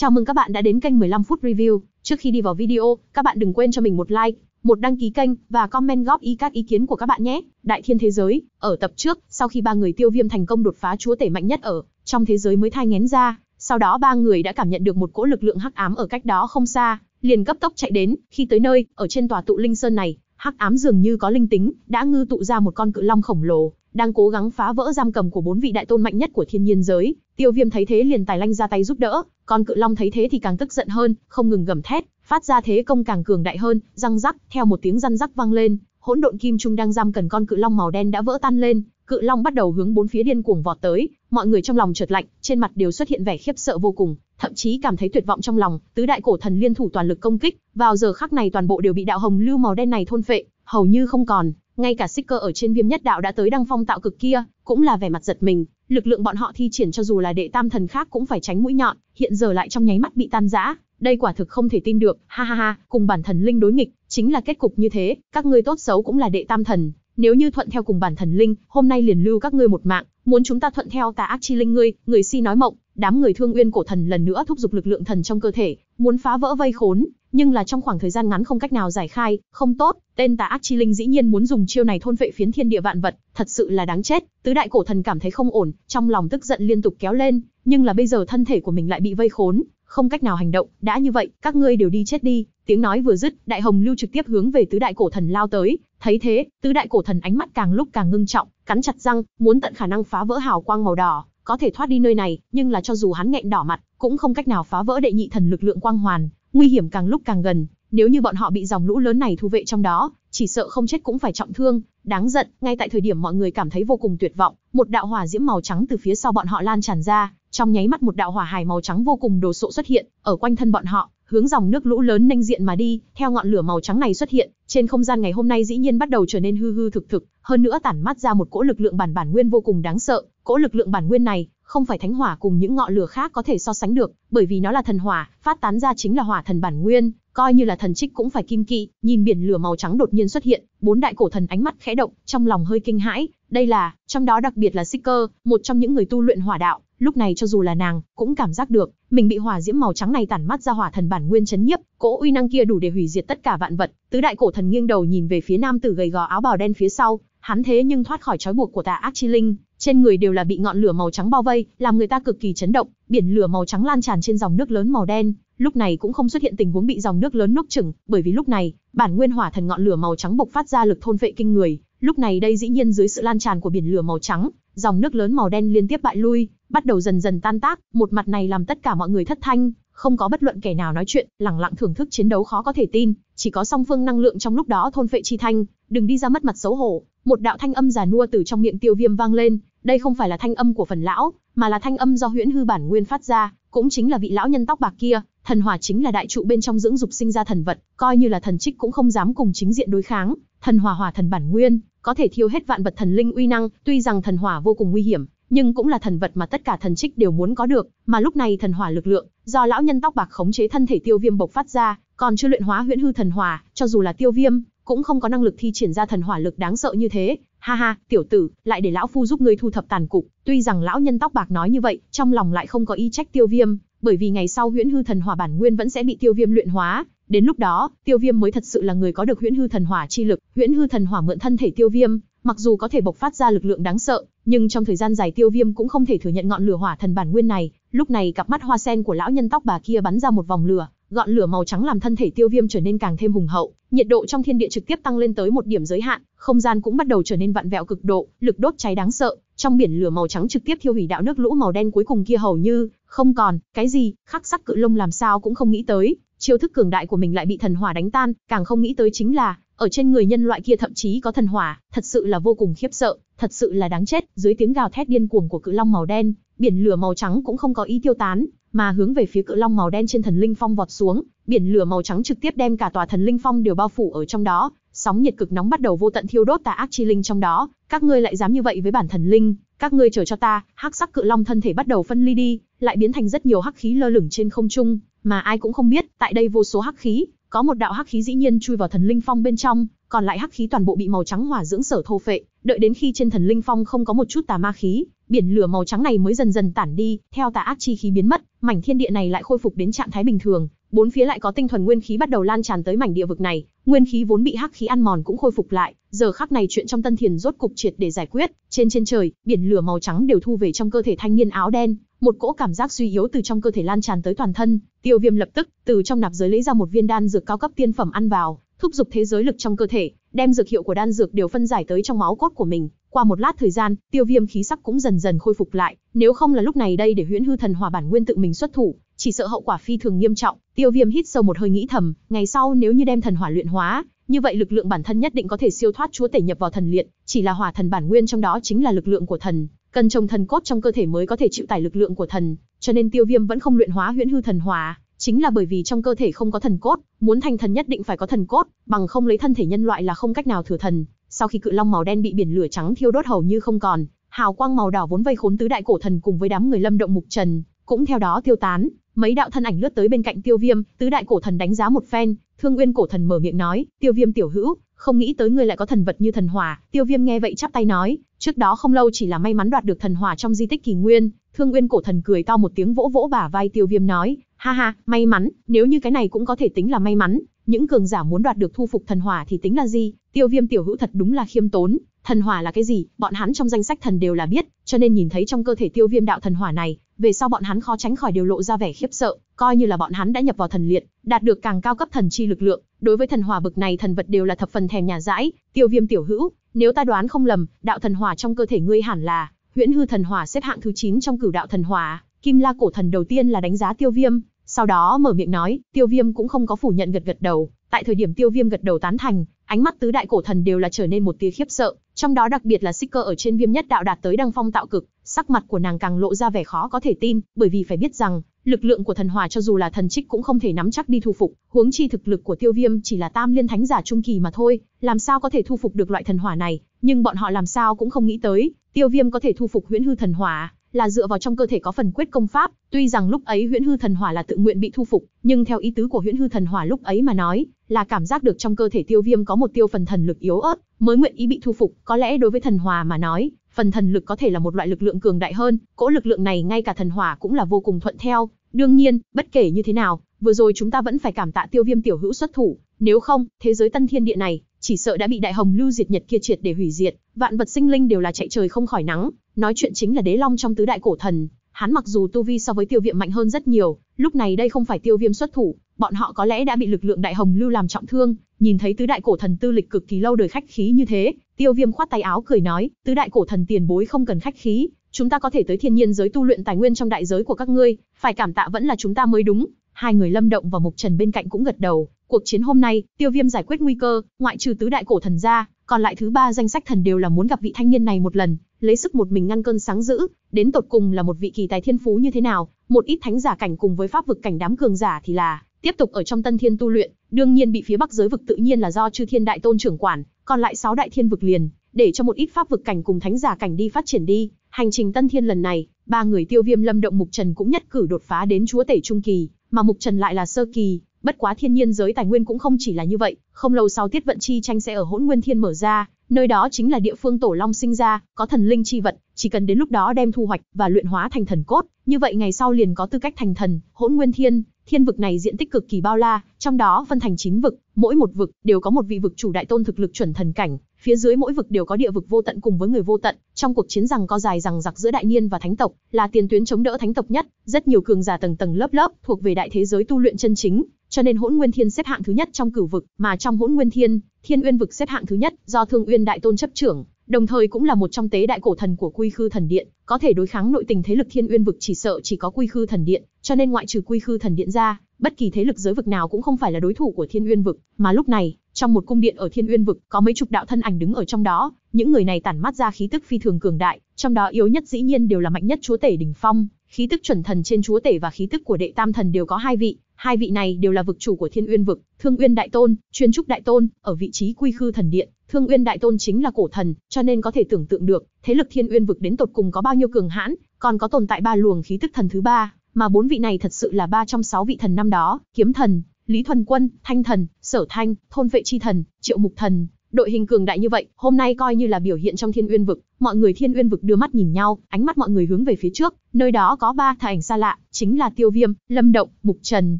Chào mừng các bạn đã đến kênh 15 phút review. Trước khi đi vào video, các bạn đừng quên cho mình một like, một đăng ký kênh và comment góp ý các ý kiến của các bạn nhé. Đại thiên thế giới, ở tập trước, sau khi ba người tiêu viêm thành công đột phá chúa tể mạnh nhất ở trong thế giới mới thai ngén ra, sau đó ba người đã cảm nhận được một cỗ lực lượng hắc ám ở cách đó không xa, liền cấp tốc chạy đến, khi tới nơi, ở trên tòa tụ linh sơn này, hắc ám dường như có linh tính, đã ngư tụ ra một con cự long khổng lồ, đang cố gắng phá vỡ giam cầm của bốn vị đại tôn mạnh nhất của thiên nhiên giới. Tiêu Viêm thấy thế liền tài lanh ra tay giúp đỡ, còn Cự Long thấy thế thì càng tức giận hơn, không ngừng gầm thét, phát ra thế công càng cường đại hơn, răng rắc, theo một tiếng răng rắc vang lên, hỗn độn kim trung đang giam cần con cự long màu đen đã vỡ tan lên, cự long bắt đầu hướng bốn phía điên cuồng vọt tới, mọi người trong lòng chợt lạnh, trên mặt đều xuất hiện vẻ khiếp sợ vô cùng, thậm chí cảm thấy tuyệt vọng trong lòng, tứ đại cổ thần liên thủ toàn lực công kích, vào giờ khắc này toàn bộ đều bị đạo hồng lưu màu đen này thôn phệ, hầu như không còn ngay cả xích cơ ở trên viêm nhất đạo đã tới đăng phong tạo cực kia, cũng là vẻ mặt giật mình, lực lượng bọn họ thi triển cho dù là đệ tam thần khác cũng phải tránh mũi nhọn, hiện giờ lại trong nháy mắt bị tan rã, đây quả thực không thể tin được, ha ha ha, cùng bản thần linh đối nghịch, chính là kết cục như thế, các ngươi tốt xấu cũng là đệ tam thần, nếu như thuận theo cùng bản thần linh, hôm nay liền lưu các ngươi một mạng, muốn chúng ta thuận theo tà ác chi linh ngươi, người si nói mộng, đám người thương uyên cổ thần lần nữa thúc giục lực lượng thần trong cơ thể, muốn phá vỡ vây khốn, nhưng là trong khoảng thời gian ngắn không cách nào giải khai, không tốt, tên tà ác chi linh dĩ nhiên muốn dùng chiêu này thôn vệ phiến thiên địa vạn vật, thật sự là đáng chết, tứ đại cổ thần cảm thấy không ổn, trong lòng tức giận liên tục kéo lên, nhưng là bây giờ thân thể của mình lại bị vây khốn, không cách nào hành động, đã như vậy, các ngươi đều đi chết đi, tiếng nói vừa dứt, đại hồng lưu trực tiếp hướng về tứ đại cổ thần lao tới, thấy thế, tứ đại cổ thần ánh mắt càng lúc càng ngưng trọng, cắn chặt răng, muốn tận khả năng phá vỡ hào quang màu đỏ, có thể thoát đi nơi này, nhưng là cho dù hắn nghẹn đỏ mặt, cũng không cách nào phá vỡ đệ nhị thần lực lượng quang hoàn, nguy hiểm càng lúc càng gần, nếu như bọn họ bị dòng lũ lớn này thu vệ trong đó, chỉ sợ không chết cũng phải trọng thương. Đáng giận, ngay tại thời điểm mọi người cảm thấy vô cùng tuyệt vọng, một đạo hỏa diễm màu trắng từ phía sau bọn họ lan tràn ra, trong nháy mắt một đạo hỏa hải màu trắng vô cùng đồ sộ xuất hiện, ở quanh thân bọn họ, hướng dòng nước lũ lớn nhanh diện mà đi, theo ngọn lửa màu trắng này xuất hiện, trên không gian ngày hôm nay dĩ nhiên bắt đầu trở nên hư hư thực thực, hơn nữa tản mát ra một cỗ lực lượng bản bản nguyên vô cùng đáng sợ, cỗ lực lượng bản nguyên này, không phải thánh hỏa cùng những ngọn lửa khác có thể so sánh được, bởi vì nó là thần hỏa, phát tán ra chính là hỏa thần bản nguyên, coi như là thần trích cũng phải kim kỵ, nhìn biển lửa màu trắng đột nhiên xuất hiện, bốn đại cổ thần ánh mắt khẽ động, trong lòng hơi kinh hãi, đây là, trong đó đặc biệt là Seeker, một trong những người tu luyện hỏa đạo, lúc này cho dù là nàng, cũng cảm giác được, mình bị hỏa diễm màu trắng này tản mắt ra hỏa thần bản nguyên chấn nhiếp, cỗ uy năng kia đủ để hủy diệt tất cả vạn vật, tứ đại cổ thần nghiêng đầu nhìn về phía nam tử gầy gò áo bào đen phía sau, hắn thế nhưng thoát khỏi trói buộc của tà ác chi linh, trên người đều là bị ngọn lửa màu trắng bao vây, làm người ta cực kỳ chấn động, biển lửa màu trắng lan tràn trên dòng nước lớn màu đen, lúc này cũng không xuất hiện tình huống bị dòng nước lớn nuốt chửng bởi vì lúc này, bản nguyên hỏa thần ngọn lửa màu trắng bộc phát ra lực thôn phệ kinh người, lúc này đây dĩ nhiên dưới sự lan tràn của biển lửa màu trắng, dòng nước lớn màu đen liên tiếp bại lui, bắt đầu dần dần tan tác, một mặt này làm tất cả mọi người thất thanh, không có bất luận kẻ nào nói chuyện, lặng lặng thưởng thức chiến đấu khó có thể tin, chỉ có song phương năng lượng trong lúc đó thôn phệ chi thanh, đừng đi ra mất mặt xấu hổ. Một đạo thanh âm già nua từ trong miệng Tiêu Viêm vang lên, đây không phải là thanh âm của phần lão, mà là thanh âm do huyễn hư bản nguyên phát ra, cũng chính là vị lão nhân tóc bạc kia, thần hỏa chính là đại trụ bên trong dưỡng dục sinh ra thần vật, coi như là thần trích cũng không dám cùng chính diện đối kháng, thần hỏa hỏa thần bản nguyên, có thể thiêu hết vạn vật thần linh uy năng, tuy rằng thần hỏa vô cùng nguy hiểm, nhưng cũng là thần vật mà tất cả thần trích đều muốn có được, mà lúc này thần hỏa lực lượng, do lão nhân tóc bạc khống chế thân thể Tiêu Viêm bộc phát ra, còn chưa luyện hóa huyễn hư thần hỏa, cho dù là Tiêu Viêm, cũng không có năng lực thi triển ra thần hỏa lực đáng sợ như thế, Ha ha, tiểu tử, lại để lão phu giúp ngươi thu thập tàn cục. Tuy rằng lão nhân tóc bạc nói như vậy, trong lòng lại không có ý trách tiêu viêm, bởi vì ngày sau huyễn hư thần hỏa bản nguyên vẫn sẽ bị tiêu viêm luyện hóa. Đến lúc đó, tiêu viêm mới thật sự là người có được huyễn hư thần hỏa chi lực. Huyễn hư thần hỏa mượn thân thể tiêu viêm, mặc dù có thể bộc phát ra lực lượng đáng sợ, nhưng trong thời gian dài tiêu viêm cũng không thể thừa nhận ngọn lửa hỏa thần bản nguyên này. Lúc này cặp mắt hoa sen của lão nhân tóc bạc kia bắn ra một vòng lửa, Gọn lửa màu trắng làm thân thể Tiêu Viêm trở nên càng thêm hùng hậu, nhiệt độ trong thiên địa trực tiếp tăng lên tới một điểm giới hạn, không gian cũng bắt đầu trở nên vặn vẹo cực độ, lực đốt cháy đáng sợ, trong biển lửa màu trắng trực tiếp thiêu hủy đạo nước lũ màu đen cuối cùng kia hầu như không còn, cái gì, khắc sắc cự lông làm sao cũng không nghĩ tới, chiêu thức cường đại của mình lại bị thần hỏa đánh tan, càng không nghĩ tới chính là, ở trên người nhân loại kia thậm chí có thần hỏa, thật sự là vô cùng khiếp sợ, Thật sự là đáng chết, dưới tiếng gào thét điên cuồng của cự long màu đen, biển lửa màu trắng cũng không có ý tiêu tán, mà hướng về phía cự long màu đen trên thần linh phong vọt xuống, biển lửa màu trắng trực tiếp đem cả tòa thần linh phong đều bao phủ ở trong đó, sóng nhiệt cực nóng bắt đầu vô tận thiêu đốt tà ác chi linh trong đó, các ngươi lại dám như vậy với bản thần linh, các ngươi chờ cho ta, hắc sắc cự long thân thể bắt đầu phân ly đi, lại biến thành rất nhiều hắc khí lơ lửng trên không trung, mà ai cũng không biết, tại đây vô số hắc khí, có một đạo hắc khí dĩ nhiên chui vào thần linh phong bên trong, còn lại hắc khí toàn bộ bị màu trắng hỏa dưỡng sở thô phệ, đợi đến khi trên thần linh phong không có một chút tà ma khí, biển lửa màu trắng này mới dần dần tản đi, theo tà ác chi khí biến mất, mảnh thiên địa này lại khôi phục đến trạng thái bình thường, bốn phía lại có tinh thuần nguyên khí bắt đầu lan tràn tới mảnh địa vực này, nguyên khí vốn bị hắc khí ăn mòn cũng khôi phục lại, giờ khắc này chuyện trong Tân Thiền rốt cục triệt để giải quyết, trên trên trời, biển lửa màu trắng đều thu về trong cơ thể thanh niên áo đen, một cỗ cảm giác suy yếu từ trong cơ thể lan tràn tới toàn thân, Tiêu Viêm lập tức từ trong nạp giới lấy ra một viên đan dược cao cấp tiên phẩm ăn vào, thúc giục thế giới lực trong cơ thể, đem dược hiệu của đan dược đều phân giải tới trong máu cốt của mình. Qua một lát thời gian, tiêu viêm khí sắc cũng dần dần khôi phục lại, nếu không là lúc này đây để huyễn hư thần hỏa bản nguyên tự mình xuất thủ, chỉ sợ hậu quả phi thường nghiêm trọng. Tiêu viêm hít sâu một hơi nghĩ thầm, ngày sau nếu như đem thần hỏa luyện hóa, như vậy lực lượng bản thân nhất định có thể siêu thoát chúa tể nhập vào thần liệt, chỉ là hỏa thần bản nguyên trong đó chính là lực lượng của thần, cần trồng thần cốt trong cơ thể mới có thể chịu tải lực lượng của thần, cho nên tiêu viêm vẫn không luyện hóa huyễn hư thần hỏa chính là bởi vì trong cơ thể không có thần cốt, muốn thành thần nhất định phải có thần cốt, bằng không lấy thân thể nhân loại là không cách nào thừa thần. Sau khi cự long màu đen bị biển lửa trắng thiêu đốt hầu như không còn, hào quang màu đỏ vốn vây khốn tứ đại cổ thần cùng với đám người lâm động mục trần, cũng theo đó tiêu tán. Mấy đạo thân ảnh lướt tới bên cạnh Tiêu Viêm, tứ đại cổ thần đánh giá một phen, Thương Uyên cổ thần mở miệng nói, "Tiêu Viêm tiểu hữu, không nghĩ tới ngươi lại có thần vật như thần hỏa." Tiêu Viêm nghe vậy chắp tay nói, "Trước đó không lâu chỉ là may mắn đoạt được thần hỏa trong di tích Kỳ Nguyên." Thương Uyên cổ thần cười to một tiếng vỗ vỗ bả vai Tiêu Viêm nói, Ha ha, may mắn, nếu như cái này cũng có thể tính là may mắn, những cường giả muốn đoạt được thu phục thần hỏa thì tính là gì? Tiêu Viêm tiểu hữu thật đúng là khiêm tốn, thần hỏa là cái gì, bọn hắn trong danh sách thần đều là biết, cho nên nhìn thấy trong cơ thể Tiêu Viêm đạo thần hỏa này, về sau bọn hắn khó tránh khỏi điều lộ ra vẻ khiếp sợ, coi như là bọn hắn đã nhập vào thần liệt, đạt được càng cao cấp thần chi lực lượng, đối với thần hỏa bực này thần vật đều là thập phần thèm nhà dãi, Tiêu Viêm tiểu hữu, nếu ta đoán không lầm, đạo thần hỏa trong cơ thể ngươi hẳn là Huyễn hư thần hỏa xếp hạng thứ 9 trong cửu đạo thần hỏa, Kim La cổ thần đầu tiên là đánh giá Tiêu Viêm, sau đó mở miệng nói, tiêu viêm cũng không có phủ nhận gật gật đầu. Tại thời điểm tiêu viêm gật đầu tán thành, ánh mắt tứ đại cổ thần đều là trở nên một tia khiếp sợ, trong đó đặc biệt là xích cơ ở trên viêm nhất đạo đạt tới đăng phong tạo cực, sắc mặt của nàng càng lộ ra vẻ khó có thể tin, bởi vì phải biết rằng, lực lượng của thần hỏa cho dù là thần trích cũng không thể nắm chắc đi thu phục, huống chi thực lực của Tiêu Viêm chỉ là tam liên thánh giả trung kỳ mà thôi, làm sao có thể thu phục được loại thần hỏa này, nhưng bọn họ làm sao cũng không nghĩ tới, Tiêu Viêm có thể thu phục huyễn hư thần hỏa, là dựa vào trong cơ thể có phần quyết công pháp, tuy rằng lúc ấy Huyễn Hư Thần Hỏa là tự nguyện bị thu phục, nhưng theo ý tứ của Huyễn Hư Thần Hỏa lúc ấy mà nói, là cảm giác được trong cơ thể Tiêu Viêm có một tiêu phần thần lực yếu ớt, mới nguyện ý bị thu phục, có lẽ đối với thần hỏa mà nói, phần thần lực có thể là một loại lực lượng cường đại hơn, cỗ lực lượng này ngay cả thần hỏa cũng là vô cùng thuận theo. Đương nhiên, bất kể như thế nào, vừa rồi chúng ta vẫn phải cảm tạ Tiêu Viêm tiểu hữu xuất thủ, nếu không, thế giới Tân Thiên Địa này chỉ sợ đã bị đại hồng lưu diệt nhật kia triệt để hủy diệt, vạn vật sinh linh đều là chạy trời không khỏi nắng, Nói chuyện chính là đế long trong tứ đại cổ thần, hắn mặc dù tu vi so với tiêu viêm mạnh hơn rất nhiều, lúc này đây không phải tiêu viêm xuất thủ, bọn họ có lẽ đã bị lực lượng đại hồng lưu làm trọng thương, nhìn thấy tứ đại cổ thần tư lịch cực kỳ lâu đời khách khí như thế, tiêu viêm khoát tay áo cười nói, tứ đại cổ thần tiền bối không cần khách khí, chúng ta có thể tới thiên nhiên giới tu luyện tài nguyên trong đại giới của các ngươi, phải cảm tạ vẫn là chúng ta mới đúng. Hai người Lâm Động và Mục Trần bên cạnh cũng gật đầu, cuộc chiến hôm nay, Tiêu Viêm giải quyết nguy cơ, ngoại trừ tứ đại cổ thần ra, còn lại thứ ba danh sách thần đều là muốn gặp vị thanh niên này một lần, lấy sức một mình ngăn cơn sáng dữ, đến tột cùng là một vị kỳ tài thiên phú như thế nào, một ít thánh giả cảnh cùng với pháp vực cảnh đám cường giả thì là tiếp tục ở trong tân thiên tu luyện, đương nhiên bị phía bắc giới vực tự nhiên là do chư thiên đại tôn trưởng quản, còn lại sáu đại thiên vực liền, để cho một ít pháp vực cảnh cùng thánh giả cảnh đi phát triển đi. Hành trình tân thiên lần này, ba người tiêu viêm lâm động mục trần cũng nhất cử đột phá đến chúa tể trung kỳ, mà mục trần lại là sơ kỳ. Bất quá thiên nhiên giới tài nguyên cũng không chỉ là như vậy, không lâu sau tiết vận chi tranh sẽ ở hỗn nguyên thiên mở ra, Nơi đó chính là địa phương tổ long sinh ra, có thần linh chi vật, chỉ cần đến lúc đó đem thu hoạch và luyện hóa thành thần cốt, như vậy ngày sau liền có tư cách thành thần, hỗn nguyên thiên. Thiên vực này diện tích cực kỳ bao la, trong đó phân thành chín vực, mỗi một vực đều có một vị vực chủ đại tôn thực lực chuẩn thần cảnh, phía dưới mỗi vực đều có địa vực vô tận cùng với người vô tận, trong cuộc chiến rằng co dài rằng giặc giữa đại niên và thánh tộc, là tiền tuyến chống đỡ thánh tộc nhất, rất nhiều cường giả tầng tầng lớp lớp, thuộc về đại thế giới tu luyện chân chính, cho nên Hỗn Nguyên Thiên xếp hạng thứ nhất trong cửu vực, mà trong Hỗn Nguyên Thiên, Thiên Uyên vực xếp hạng thứ nhất, do Thương Uyên đại tôn chấp trưởng, đồng thời cũng là một trong tế đại cổ thần của Quy Khư Thần Điện, có thể đối kháng nội tình thế lực Thiên Uyên vực chỉ sợ chỉ có Quy Khư Thần Điện, cho nên ngoại trừ Quy Khư Thần Điện ra, bất kỳ thế lực giới vực nào cũng không phải là đối thủ của Thiên Uyên vực, mà lúc này, trong một cung điện ở Thiên Uyên vực, có mấy chục đạo thân ảnh đứng ở trong đó, những người này tản mát ra khí tức phi thường cường đại, trong đó yếu nhất dĩ nhiên đều là mạnh nhất chúa tể đỉnh phong, khí tức chuẩn thần trên chúa tể và khí tức của đệ tam thần đều có hai vị, hai vị này đều là vực chủ của Thiên Uyên vực, Thương Uyên đại tôn, Chuyên Trúc đại tôn, ở vị trí quy khư thần điện, Thương Uyên đại tôn chính là cổ thần, cho nên có thể tưởng tượng được, thế lực Thiên Uyên vực đến tột cùng có bao nhiêu cường hãn, còn có tồn tại ba luồng khí tức thần thứ ba, mà bốn vị này thật sự là ba trong sáu vị thần năm đó, Kiếm thần, Lý Thuần Quân, Thanh Thần, Sở Thanh, Thôn Vệ Chi Thần, Triệu Mục Thần, đội hình cường đại như vậy, hôm nay coi như là biểu hiện trong Thiên Uyên vực, mọi người Thiên Uyên vực đưa mắt nhìn nhau, ánh mắt mọi người hướng về phía trước, nơi đó có ba thải ảnh xa lạ, chính là Tiêu Viêm, Lâm Động, Mục Trần,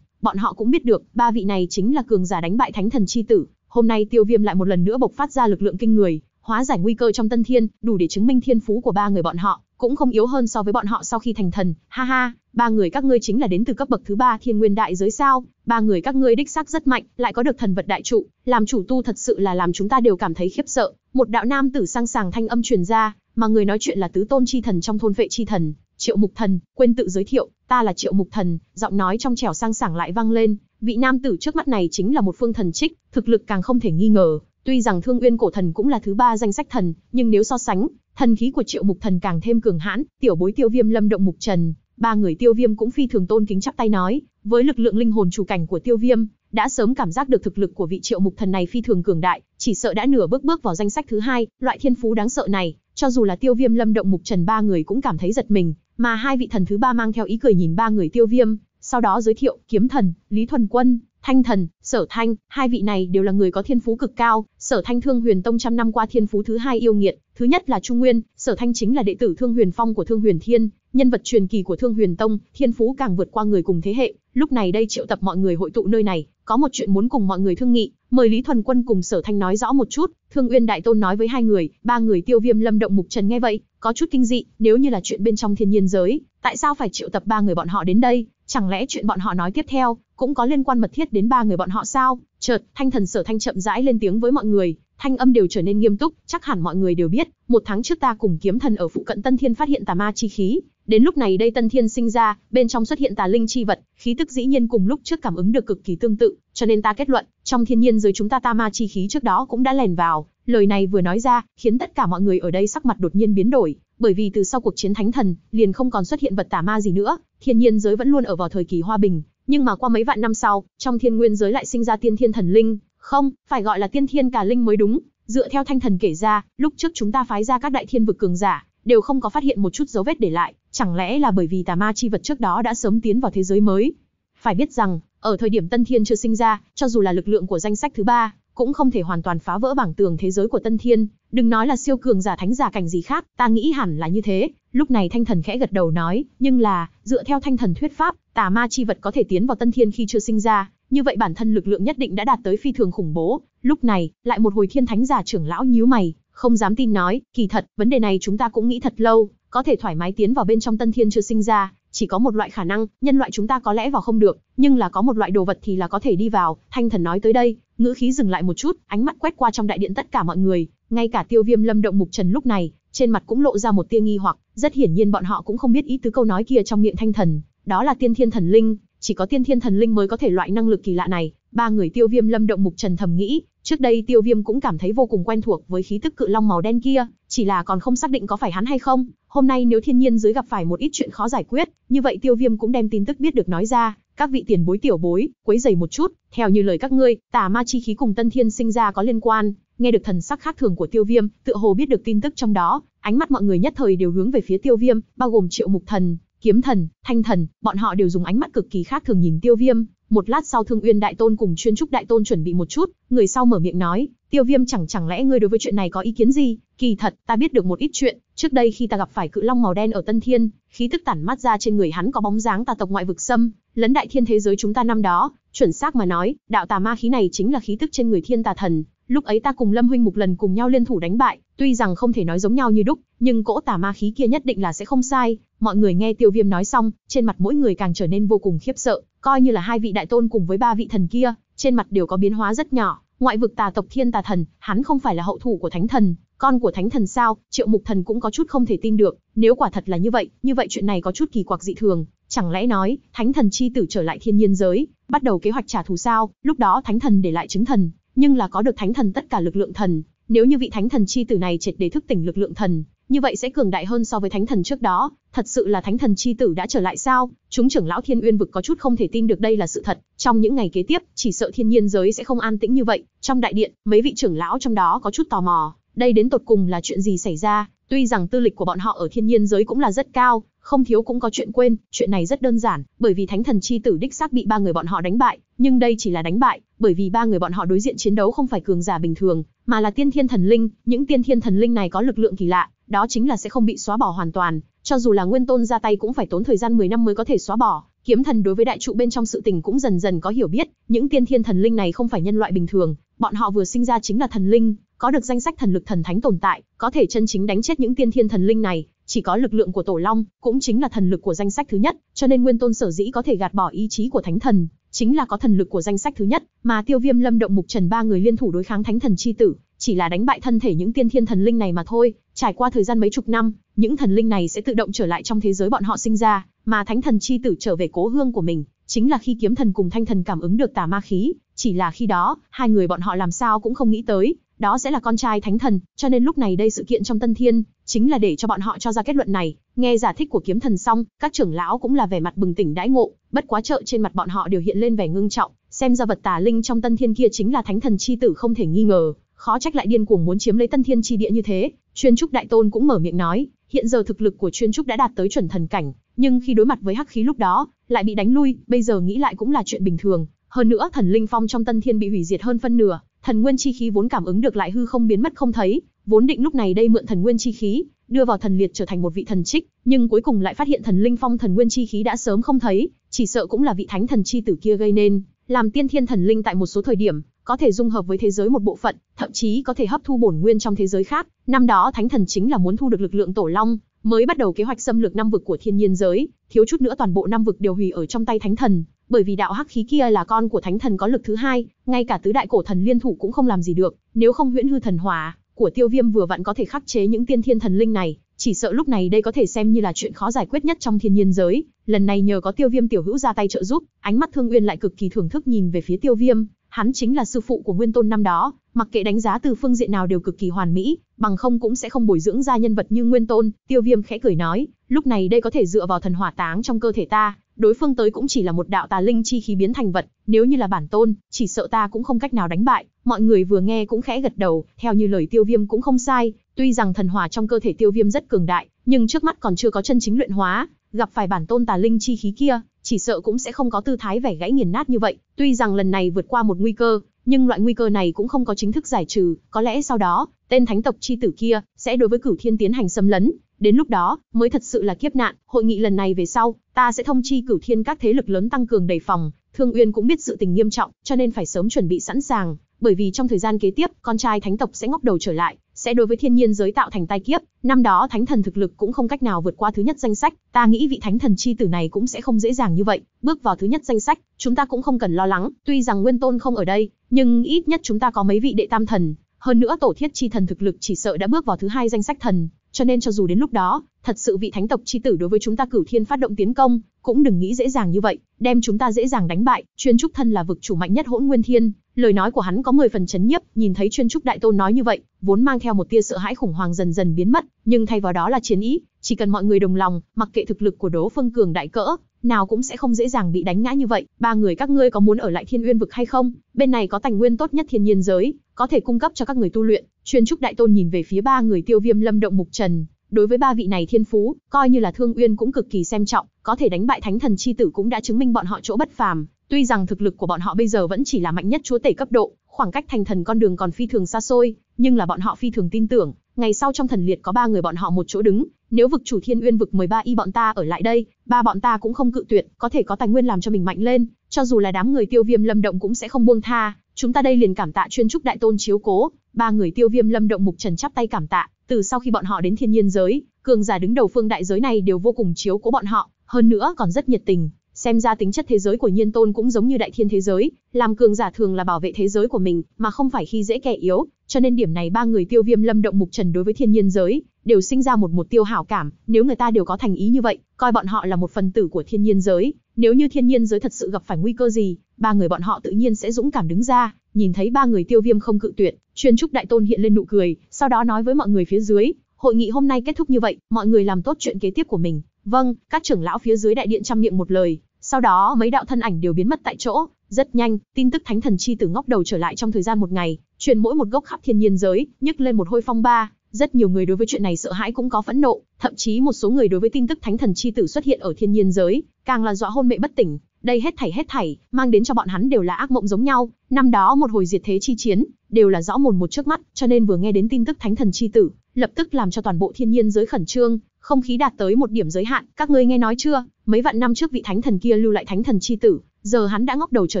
bọn họ cũng biết được, ba vị này chính là cường giả đánh bại Thánh Thần chi tử, hôm nay Tiêu Viêm lại một lần nữa bộc phát ra lực lượng kinh người, hóa giải nguy cơ trong Tân Thiên, đủ để chứng minh thiên phú của ba người bọn họ, cũng không yếu hơn so với bọn họ sau khi thành thần, ha ha, ba người các ngươi chính là đến từ cấp bậc thứ ba thiên nguyên đại giới sao, ba người các ngươi đích xác rất mạnh, lại có được thần vật đại trụ, làm chủ tu thật sự là làm chúng ta đều cảm thấy khiếp sợ, một đạo nam tử sang sàng thanh âm truyền ra, mà người nói chuyện là tứ tôn chi thần trong thôn vệ chi thần, triệu mục thần, quên tự giới thiệu, ta là triệu mục thần, giọng nói trong trẻo sang sảng lại vang lên, vị nam tử trước mắt này chính là một phương thần trích, thực lực càng không thể nghi ngờ, tuy rằng thương uyên cổ thần cũng là thứ ba danh sách thần, nhưng nếu so sánh, Thần khí của Triệu Mục Thần càng thêm cường hãn, tiểu bối Tiêu Viêm Lâm động Mục Trần, ba người Tiêu Viêm cũng phi thường tôn kính chắp tay nói, với lực lượng linh hồn chủ cảnh của Tiêu Viêm, đã sớm cảm giác được thực lực của vị Triệu Mục Thần này phi thường cường đại, chỉ sợ đã nửa bước bước vào danh sách thứ hai, loại thiên phú đáng sợ này, cho dù là Tiêu Viêm Lâm động Mục Trần ba người cũng cảm thấy giật mình, mà hai vị thần thứ ba mang theo ý cười nhìn ba người Tiêu Viêm, sau đó giới thiệu Kiếm Thần, Lý Thuần Quân, Thanh Thần, Sở Thanh, hai vị này đều là người có thiên phú cực cao, Sở Thanh Thương Huyền Tông trăm năm qua thiên phú thứ hai yêu nghiệt, Thứ nhất là Trung Nguyên, Sở Thanh chính là đệ tử Thương Huyền Phong của Thương Huyền Thiên, nhân vật truyền kỳ của Thương Huyền Tông, thiên phú càng vượt qua người cùng thế hệ, lúc này đây triệu tập mọi người hội tụ nơi này, có một chuyện muốn cùng mọi người thương nghị, mời Lý Thuần Quân cùng Sở Thanh nói rõ một chút. Thương Uyên Đại Tôn nói với hai người, ba người Tiêu Viêm Lâm Động Mục Trần nghe vậy, có chút kinh dị, nếu như là chuyện bên trong thiên nhiên giới, tại sao phải triệu tập ba người bọn họ đến đây, chẳng lẽ chuyện bọn họ nói tiếp theo cũng có liên quan mật thiết đến ba người bọn họ sao? Chợt, Thanh Thần Sở Thanh chậm rãi lên tiếng với mọi người, thanh âm đều trở nên nghiêm túc, chắc hẳn mọi người đều biết, một tháng trước ta cùng kiếm thần ở phụ cận Tân Thiên phát hiện tà ma chi khí, đến lúc này đây Tân Thiên sinh ra, bên trong xuất hiện tà linh chi vật, khí tức dĩ nhiên cùng lúc trước cảm ứng được cực kỳ tương tự, cho nên ta kết luận, trong thiên nhiên dưới chúng ta tà ma chi khí trước đó cũng đã lèn vào, lời này vừa nói ra, khiến tất cả mọi người ở đây sắc mặt đột nhiên biến đổi, bởi vì từ sau cuộc chiến thánh thần, liền không còn xuất hiện vật tà ma gì nữa, thiên nhiên giới vẫn luôn ở vào thời kỳ hòa bình, nhưng mà qua mấy vạn năm sau, trong thiên nguyên giới lại sinh ra tiên thiên thần linh, không, phải gọi là tiên thiên cả linh mới đúng. Dựa theo thanh thần kể ra, lúc trước chúng ta phái ra các đại thiên vực cường giả, đều không có phát hiện một chút dấu vết để lại, chẳng lẽ là bởi vì tà ma chi vật trước đó đã sớm tiến vào thế giới mới? Phải biết rằng, ở thời điểm Tân Thiên chưa sinh ra, cho dù là lực lượng của danh sách thứ ba, cũng không thể hoàn toàn phá vỡ bảng tường thế giới của Tân Thiên, đừng nói là siêu cường giả thánh giả cảnh gì khác, ta nghĩ hẳn là như thế. Lúc này Thanh Thần khẽ gật đầu nói, nhưng là, dựa theo Thanh Thần thuyết pháp, tà ma chi vật có thể tiến vào Tân Thiên khi chưa sinh ra, như vậy bản thân lực lượng nhất định đã đạt tới phi thường khủng bố, lúc này, lại một hồi thiên thánh giả trưởng lão nhíu mày, không dám tin nói, kỳ thật, vấn đề này chúng ta cũng nghĩ thật lâu, có thể thoải mái tiến vào bên trong tân thiên chưa sinh ra, chỉ có một loại khả năng, nhân loại chúng ta có lẽ vào không được, nhưng là có một loại đồ vật thì là có thể đi vào, thanh thần nói tới đây, ngữ khí dừng lại một chút, ánh mắt quét qua trong đại điện tất cả mọi người, ngay cả tiêu viêm lâm động mục trần lúc này, trên mặt cũng lộ ra một tia nghi hoặc, rất hiển nhiên bọn họ cũng không biết ý tứ câu nói kia trong miệng thanh thần, đó là tiên thiên thần linh, chỉ có tiên thiên thần linh mới có thể loại năng lực kỳ lạ này. Ba người Tiêu Viêm Lâm Động Mục Trần thầm nghĩ, trước đây Tiêu Viêm cũng cảm thấy vô cùng quen thuộc với khí tức cự long màu đen kia, chỉ là còn không xác định có phải hắn hay không. Hôm nay nếu thiên nhiên dưới gặp phải một ít chuyện khó giải quyết, như vậy Tiêu Viêm cũng đem tin tức biết được nói ra, các vị tiền bối tiểu bối, quấy rầy một chút, theo như lời các ngươi, tà ma chi khí cùng Tân Thiên sinh ra có liên quan. Nghe được thần sắc khác thường của Tiêu Viêm, tựa hồ biết được tin tức trong đó, ánh mắt mọi người nhất thời đều hướng về phía Tiêu Viêm, bao gồm Triệu Mục Thần, Kiếm thần, thanh thần, bọn họ đều dùng ánh mắt cực kỳ khác thường nhìn tiêu viêm. Một lát sau thương uyên đại tôn cùng chuyên trúc đại tôn chuẩn bị một chút, người sau mở miệng nói, tiêu viêm chẳng chẳng lẽ ngươi đối với chuyện này có ý kiến gì, kỳ thật, ta biết được một ít chuyện, trước đây khi ta gặp phải cự long màu đen ở Tân Thiên, khí tức tản mát ra trên người hắn có bóng dáng tà tộc ngoại vực xâm, lấn đại thiên thế giới chúng ta năm đó, chuẩn xác mà nói, đạo tà ma khí này chính là khí tức trên người thiên tà thần, Lúc ấy ta cùng Lâm huynh một lần cùng nhau liên thủ đánh bại, tuy rằng không thể nói giống nhau như đúc, nhưng cỗ tà ma khí kia nhất định là sẽ không sai. Mọi người nghe Tiêu Viêm nói xong, trên mặt mỗi người càng trở nên vô cùng khiếp sợ, coi như là hai vị đại tôn cùng với ba vị thần kia, trên mặt đều có biến hóa rất nhỏ. Ngoại vực tà tộc Thiên Tà Thần, hắn không phải là hậu thủ của Thánh Thần, con của Thánh Thần sao? Triệu Mục Thần cũng có chút không thể tin được, nếu quả thật là như vậy, như vậy chuyện này có chút kỳ quặc dị thường, chẳng lẽ nói, Thánh Thần chi tử trở lại thiên nhiên giới, bắt đầu kế hoạch trả thù sao? Lúc đó Thánh Thần để lại chứng thần, nhưng là có được thánh thần tất cả lực lượng thần, nếu như vị thánh thần chi tử này triệt để thức tỉnh lực lượng thần, như vậy sẽ cường đại hơn so với thánh thần trước đó, thật sự là thánh thần chi tử đã trở lại sao? Chúng trưởng lão Thiên Uyên vực có chút không thể tin được đây là sự thật, trong những ngày kế tiếp, chỉ sợ thiên nhiên giới sẽ không an tĩnh như vậy. Trong đại điện, mấy vị trưởng lão trong đó có chút tò mò, đây đến tột cùng là chuyện gì xảy ra? Tuy rằng tư lịch của bọn họ ở thiên nhiên giới cũng là rất cao, không thiếu cũng có chuyện quên, chuyện này rất đơn giản, bởi vì thánh thần chi tử đích xác bị ba người bọn họ đánh bại, nhưng đây chỉ là đánh bại, bởi vì ba người bọn họ đối diện chiến đấu không phải cường giả bình thường, mà là tiên thiên thần linh, những tiên thiên thần linh này có lực lượng kỳ lạ, đó chính là sẽ không bị xóa bỏ hoàn toàn, cho dù là Nguyên Tôn ra tay cũng phải tốn thời gian 10 năm mới có thể xóa bỏ. Kiếm thần đối với đại trụ bên trong sự tình cũng dần dần có hiểu biết, những tiên thiên thần linh này không phải nhân loại bình thường, bọn họ vừa sinh ra chính là thần linh, có được danh sách thần lực thần thánh tồn tại, có thể chân chính đánh chết những tiên thiên thần linh này, chỉ có lực lượng của tổ long, cũng chính là thần lực của danh sách thứ nhất, cho nên Nguyên Tôn sở dĩ có thể gạt bỏ ý chí của thánh thần, chính là có thần lực của danh sách thứ nhất, mà Tiêu Viêm Lâm động mục Trần ba người liên thủ đối kháng Thánh Thần chi tử, chỉ là đánh bại thân thể những tiên thiên thần linh này mà thôi, trải qua thời gian mấy chục năm, những thần linh này sẽ tự động trở lại trong thế giới bọn họ sinh ra, mà Thánh Thần chi tử trở về cố hương của mình, chính là khi kiếm thần cùng thanh thần cảm ứng được tà ma khí, chỉ là khi đó, hai người bọn họ làm sao cũng không nghĩ tới, đó sẽ là con trai thánh thần, cho nên lúc này đây sự kiện trong Tân Thiên, chính là để cho bọn họ cho ra kết luận này. Nghe giả thích của kiếm thần xong, các trưởng lão cũng là vẻ mặt bừng tỉnh đãi ngộ, bất quá trợ trên mặt bọn họ đều hiện lên vẻ ngưng trọng, xem ra vật tà linh trong Tân Thiên kia chính là thánh thần chi tử không thể nghi ngờ, khó trách lại điên cuồng muốn chiếm lấy Tân Thiên chi địa như thế. Chuyên trúc đại tôn cũng mở miệng nói, hiện giờ thực lực của chuyên trúc đã đạt tới chuẩn thần cảnh, nhưng khi đối mặt với hắc khí lúc đó, lại bị đánh lui, bây giờ nghĩ lại cũng là chuyện bình thường. Hơn nữa thần linh phong trong Tân Thiên bị hủy diệt hơn phân nửa, thần nguyên chi khí vốn cảm ứng được lại hư không biến mất không thấy, vốn định lúc này đây mượn thần nguyên chi khí, đưa vào thần liệt trở thành một vị thần trích, nhưng cuối cùng lại phát hiện thần linh phong thần nguyên chi khí đã sớm không thấy, chỉ sợ cũng là vị thánh thần chi tử kia gây nên, làm tiên thiên thần linh tại một số thời điểm, có thể dung hợp với thế giới một bộ phận, thậm chí có thể hấp thu bổn nguyên trong thế giới khác. Năm đó thánh thần chính là muốn thu được lực lượng tổ long, mới bắt đầu kế hoạch xâm lược năm vực của thiên nhiên giới, thiếu chút nữa toàn bộ năm vực đều hủy ở trong tay thánh thần, bởi vì đạo hắc khí kia là con của thánh thần có lực thứ hai, ngay cả tứ đại cổ thần liên thủ cũng không làm gì được, nếu không huyễn hư thần hỏa của Tiêu Viêm vừa vặn có thể khắc chế những tiên thiên thần linh này, chỉ sợ lúc này đây có thể xem như là chuyện khó giải quyết nhất trong thiên nhiên giới, lần này nhờ có Tiêu Viêm tiểu hữu ra tay trợ giúp, ánh mắt Thương Uyên lại cực kỳ thưởng thức nhìn về phía Tiêu Viêm, hắn chính là sư phụ của Nguyên Tôn năm đó, mặc kệ đánh giá từ phương diện nào đều cực kỳ hoàn mỹ, bằng không cũng sẽ không bồi dưỡng ra nhân vật như Nguyên Tôn, Tiêu Viêm khẽ cười nói, lúc này đây có thể dựa vào thần hỏa táng trong cơ thể ta, đối phương tới cũng chỉ là một đạo tà linh chi khí biến thành vật, nếu như là bản tôn, chỉ sợ ta cũng không cách nào đánh bại. Mọi người vừa nghe cũng khẽ gật đầu, theo như lời Tiêu Viêm cũng không sai, tuy rằng thần hỏa trong cơ thể Tiêu Viêm rất cường đại, nhưng trước mắt còn chưa có chân chính luyện hóa, gặp phải bản tôn tà linh chi khí kia, chỉ sợ cũng sẽ không có tư thái vẻ gãy nghiền nát như vậy. Tuy rằng lần này vượt qua một nguy cơ, nhưng loại nguy cơ này cũng không có chính thức giải trừ, có lẽ sau đó, tên thánh tộc chi tử kia sẽ đối với Cửu Thiên tiến hành xâm lấn, đến lúc đó mới thật sự là kiếp nạn, hội nghị lần này về sau, ta sẽ thông chi Cửu Thiên các thế lực lớn tăng cường đề phòng, Thương Uyên cũng biết sự tình nghiêm trọng, cho nên phải sớm chuẩn bị sẵn sàng, bởi vì trong thời gian kế tiếp, con trai thánh tộc sẽ ngóc đầu trở lại, sẽ đối với thiên nhiên giới tạo thành tai kiếp, năm đó thánh thần thực lực cũng không cách nào vượt qua thứ nhất danh sách, ta nghĩ vị thánh thần chi tử này cũng sẽ không dễ dàng như vậy, bước vào thứ nhất danh sách, chúng ta cũng không cần lo lắng, tuy rằng Nguyên Tôn không ở đây, nhưng ít nhất chúng ta có mấy vị đệ tam thần, hơn nữa tổ thiết chi thần thực lực chỉ sợ đã bước vào thứ hai danh sách thần, cho nên cho dù đến lúc đó, thật sự vị thánh tộc chi tử đối với chúng ta cửu thiên phát động tiến công, cũng đừng nghĩ dễ dàng như vậy, đem chúng ta dễ dàng đánh bại, chuyên trúc thân là vực chủ mạnh nhất hỗn nguyên thiên, Lời nói của hắn có 10 phần chấn nhiếp, nhìn thấy chuyên trúc đại tôn nói như vậy, vốn mang theo một tia sợ hãi khủng hoảng dần dần biến mất, nhưng thay vào đó là chiến ý, chỉ cần mọi người đồng lòng, mặc kệ thực lực của Đỗ Phương cường đại cỡ, nào cũng sẽ không dễ dàng bị đánh ngã như vậy. Ba người các ngươi có muốn ở lại Thiên Uyên vực hay không? Bên này có tài nguyên tốt nhất thiên nhiên giới, có thể cung cấp cho các người tu luyện. Chuyên trúc đại tôn nhìn về phía ba người Tiêu Viêm Lâm Động Mục Trần, đối với ba vị này thiên phú, coi như là Thương Uyên cũng cực kỳ xem trọng, có thể đánh bại Thánh Thần chi tử cũng đã chứng minh bọn họ chỗ bất phàm, Tuy rằng thực lực của bọn họ bây giờ vẫn chỉ là mạnh nhất chúa tể cấp độ, khoảng cách thành thần con đường còn phi thường xa xôi, nhưng là bọn họ phi thường tin tưởng, ngày sau trong thần liệt có ba người bọn họ một chỗ đứng, nếu vực chủ Thiên Uyên vực 13 y bọn ta ở lại đây, ba bọn ta cũng không cự tuyệt, có thể có tài nguyên làm cho mình mạnh lên, cho dù là đám người Tiêu Viêm Lâm Động cũng sẽ không buông tha, chúng ta đây liền cảm tạ chuyên trúc đại tôn chiếu cố, ba người Tiêu Viêm Lâm Động mục trần chắp tay cảm tạ, từ sau khi bọn họ đến thiên nhiên giới, cường giả đứng đầu phương đại giới này đều vô cùng chiếu cố bọn họ, hơn nữa còn rất nhiệt tình, Xem ra tính chất thế giới của Nhiên Tôn cũng giống như đại thiên thế giới, làm cường giả thường là bảo vệ thế giới của mình, mà không phải khi dễ kẻ yếu, cho nên điểm này ba người Tiêu Viêm Lâm động mục trần đối với thiên nhiên giới, đều sinh ra một một tiêu hảo cảm, nếu người ta đều có thành ý như vậy, coi bọn họ là một phần tử của thiên nhiên giới, nếu như thiên nhiên giới thật sự gặp phải nguy cơ gì, ba người bọn họ tự nhiên sẽ dũng cảm đứng ra, nhìn thấy ba người Tiêu Viêm không cự tuyệt, chuyên trúc đại tôn hiện lên nụ cười, sau đó nói với mọi người phía dưới, hội nghị hôm nay kết thúc như vậy, mọi người làm tốt chuyện kế tiếp của mình. Vâng, các trưởng lão phía dưới đại điện chăm miệng một lời, sau đó mấy đạo thân ảnh đều biến mất tại chỗ, rất nhanh, tin tức thánh thần chi tử ngóc đầu trở lại trong thời gian một ngày, truyền mỗi một gốc khắp thiên nhiên giới, nhấc lên một hôi phong ba, rất nhiều người đối với chuyện này sợ hãi cũng có phẫn nộ, thậm chí một số người đối với tin tức thánh thần chi tử xuất hiện ở thiên nhiên giới, càng là dọa hôn mẹ bất tỉnh, đây hết thảy hết thảy, mang đến cho bọn hắn đều là ác mộng giống nhau, năm đó một hồi diệt thế chi chiến, đều là rõ mồn một trước mắt, cho nên vừa nghe đến tin tức thánh thần chi tử, lập tức làm cho toàn bộ thiên nhiên giới khẩn trương, không khí đạt tới một điểm giới hạn, các ngươi nghe nói chưa, mấy vạn năm trước vị thánh thần kia lưu lại thánh thần chi tử, giờ hắn đã ngóc đầu trở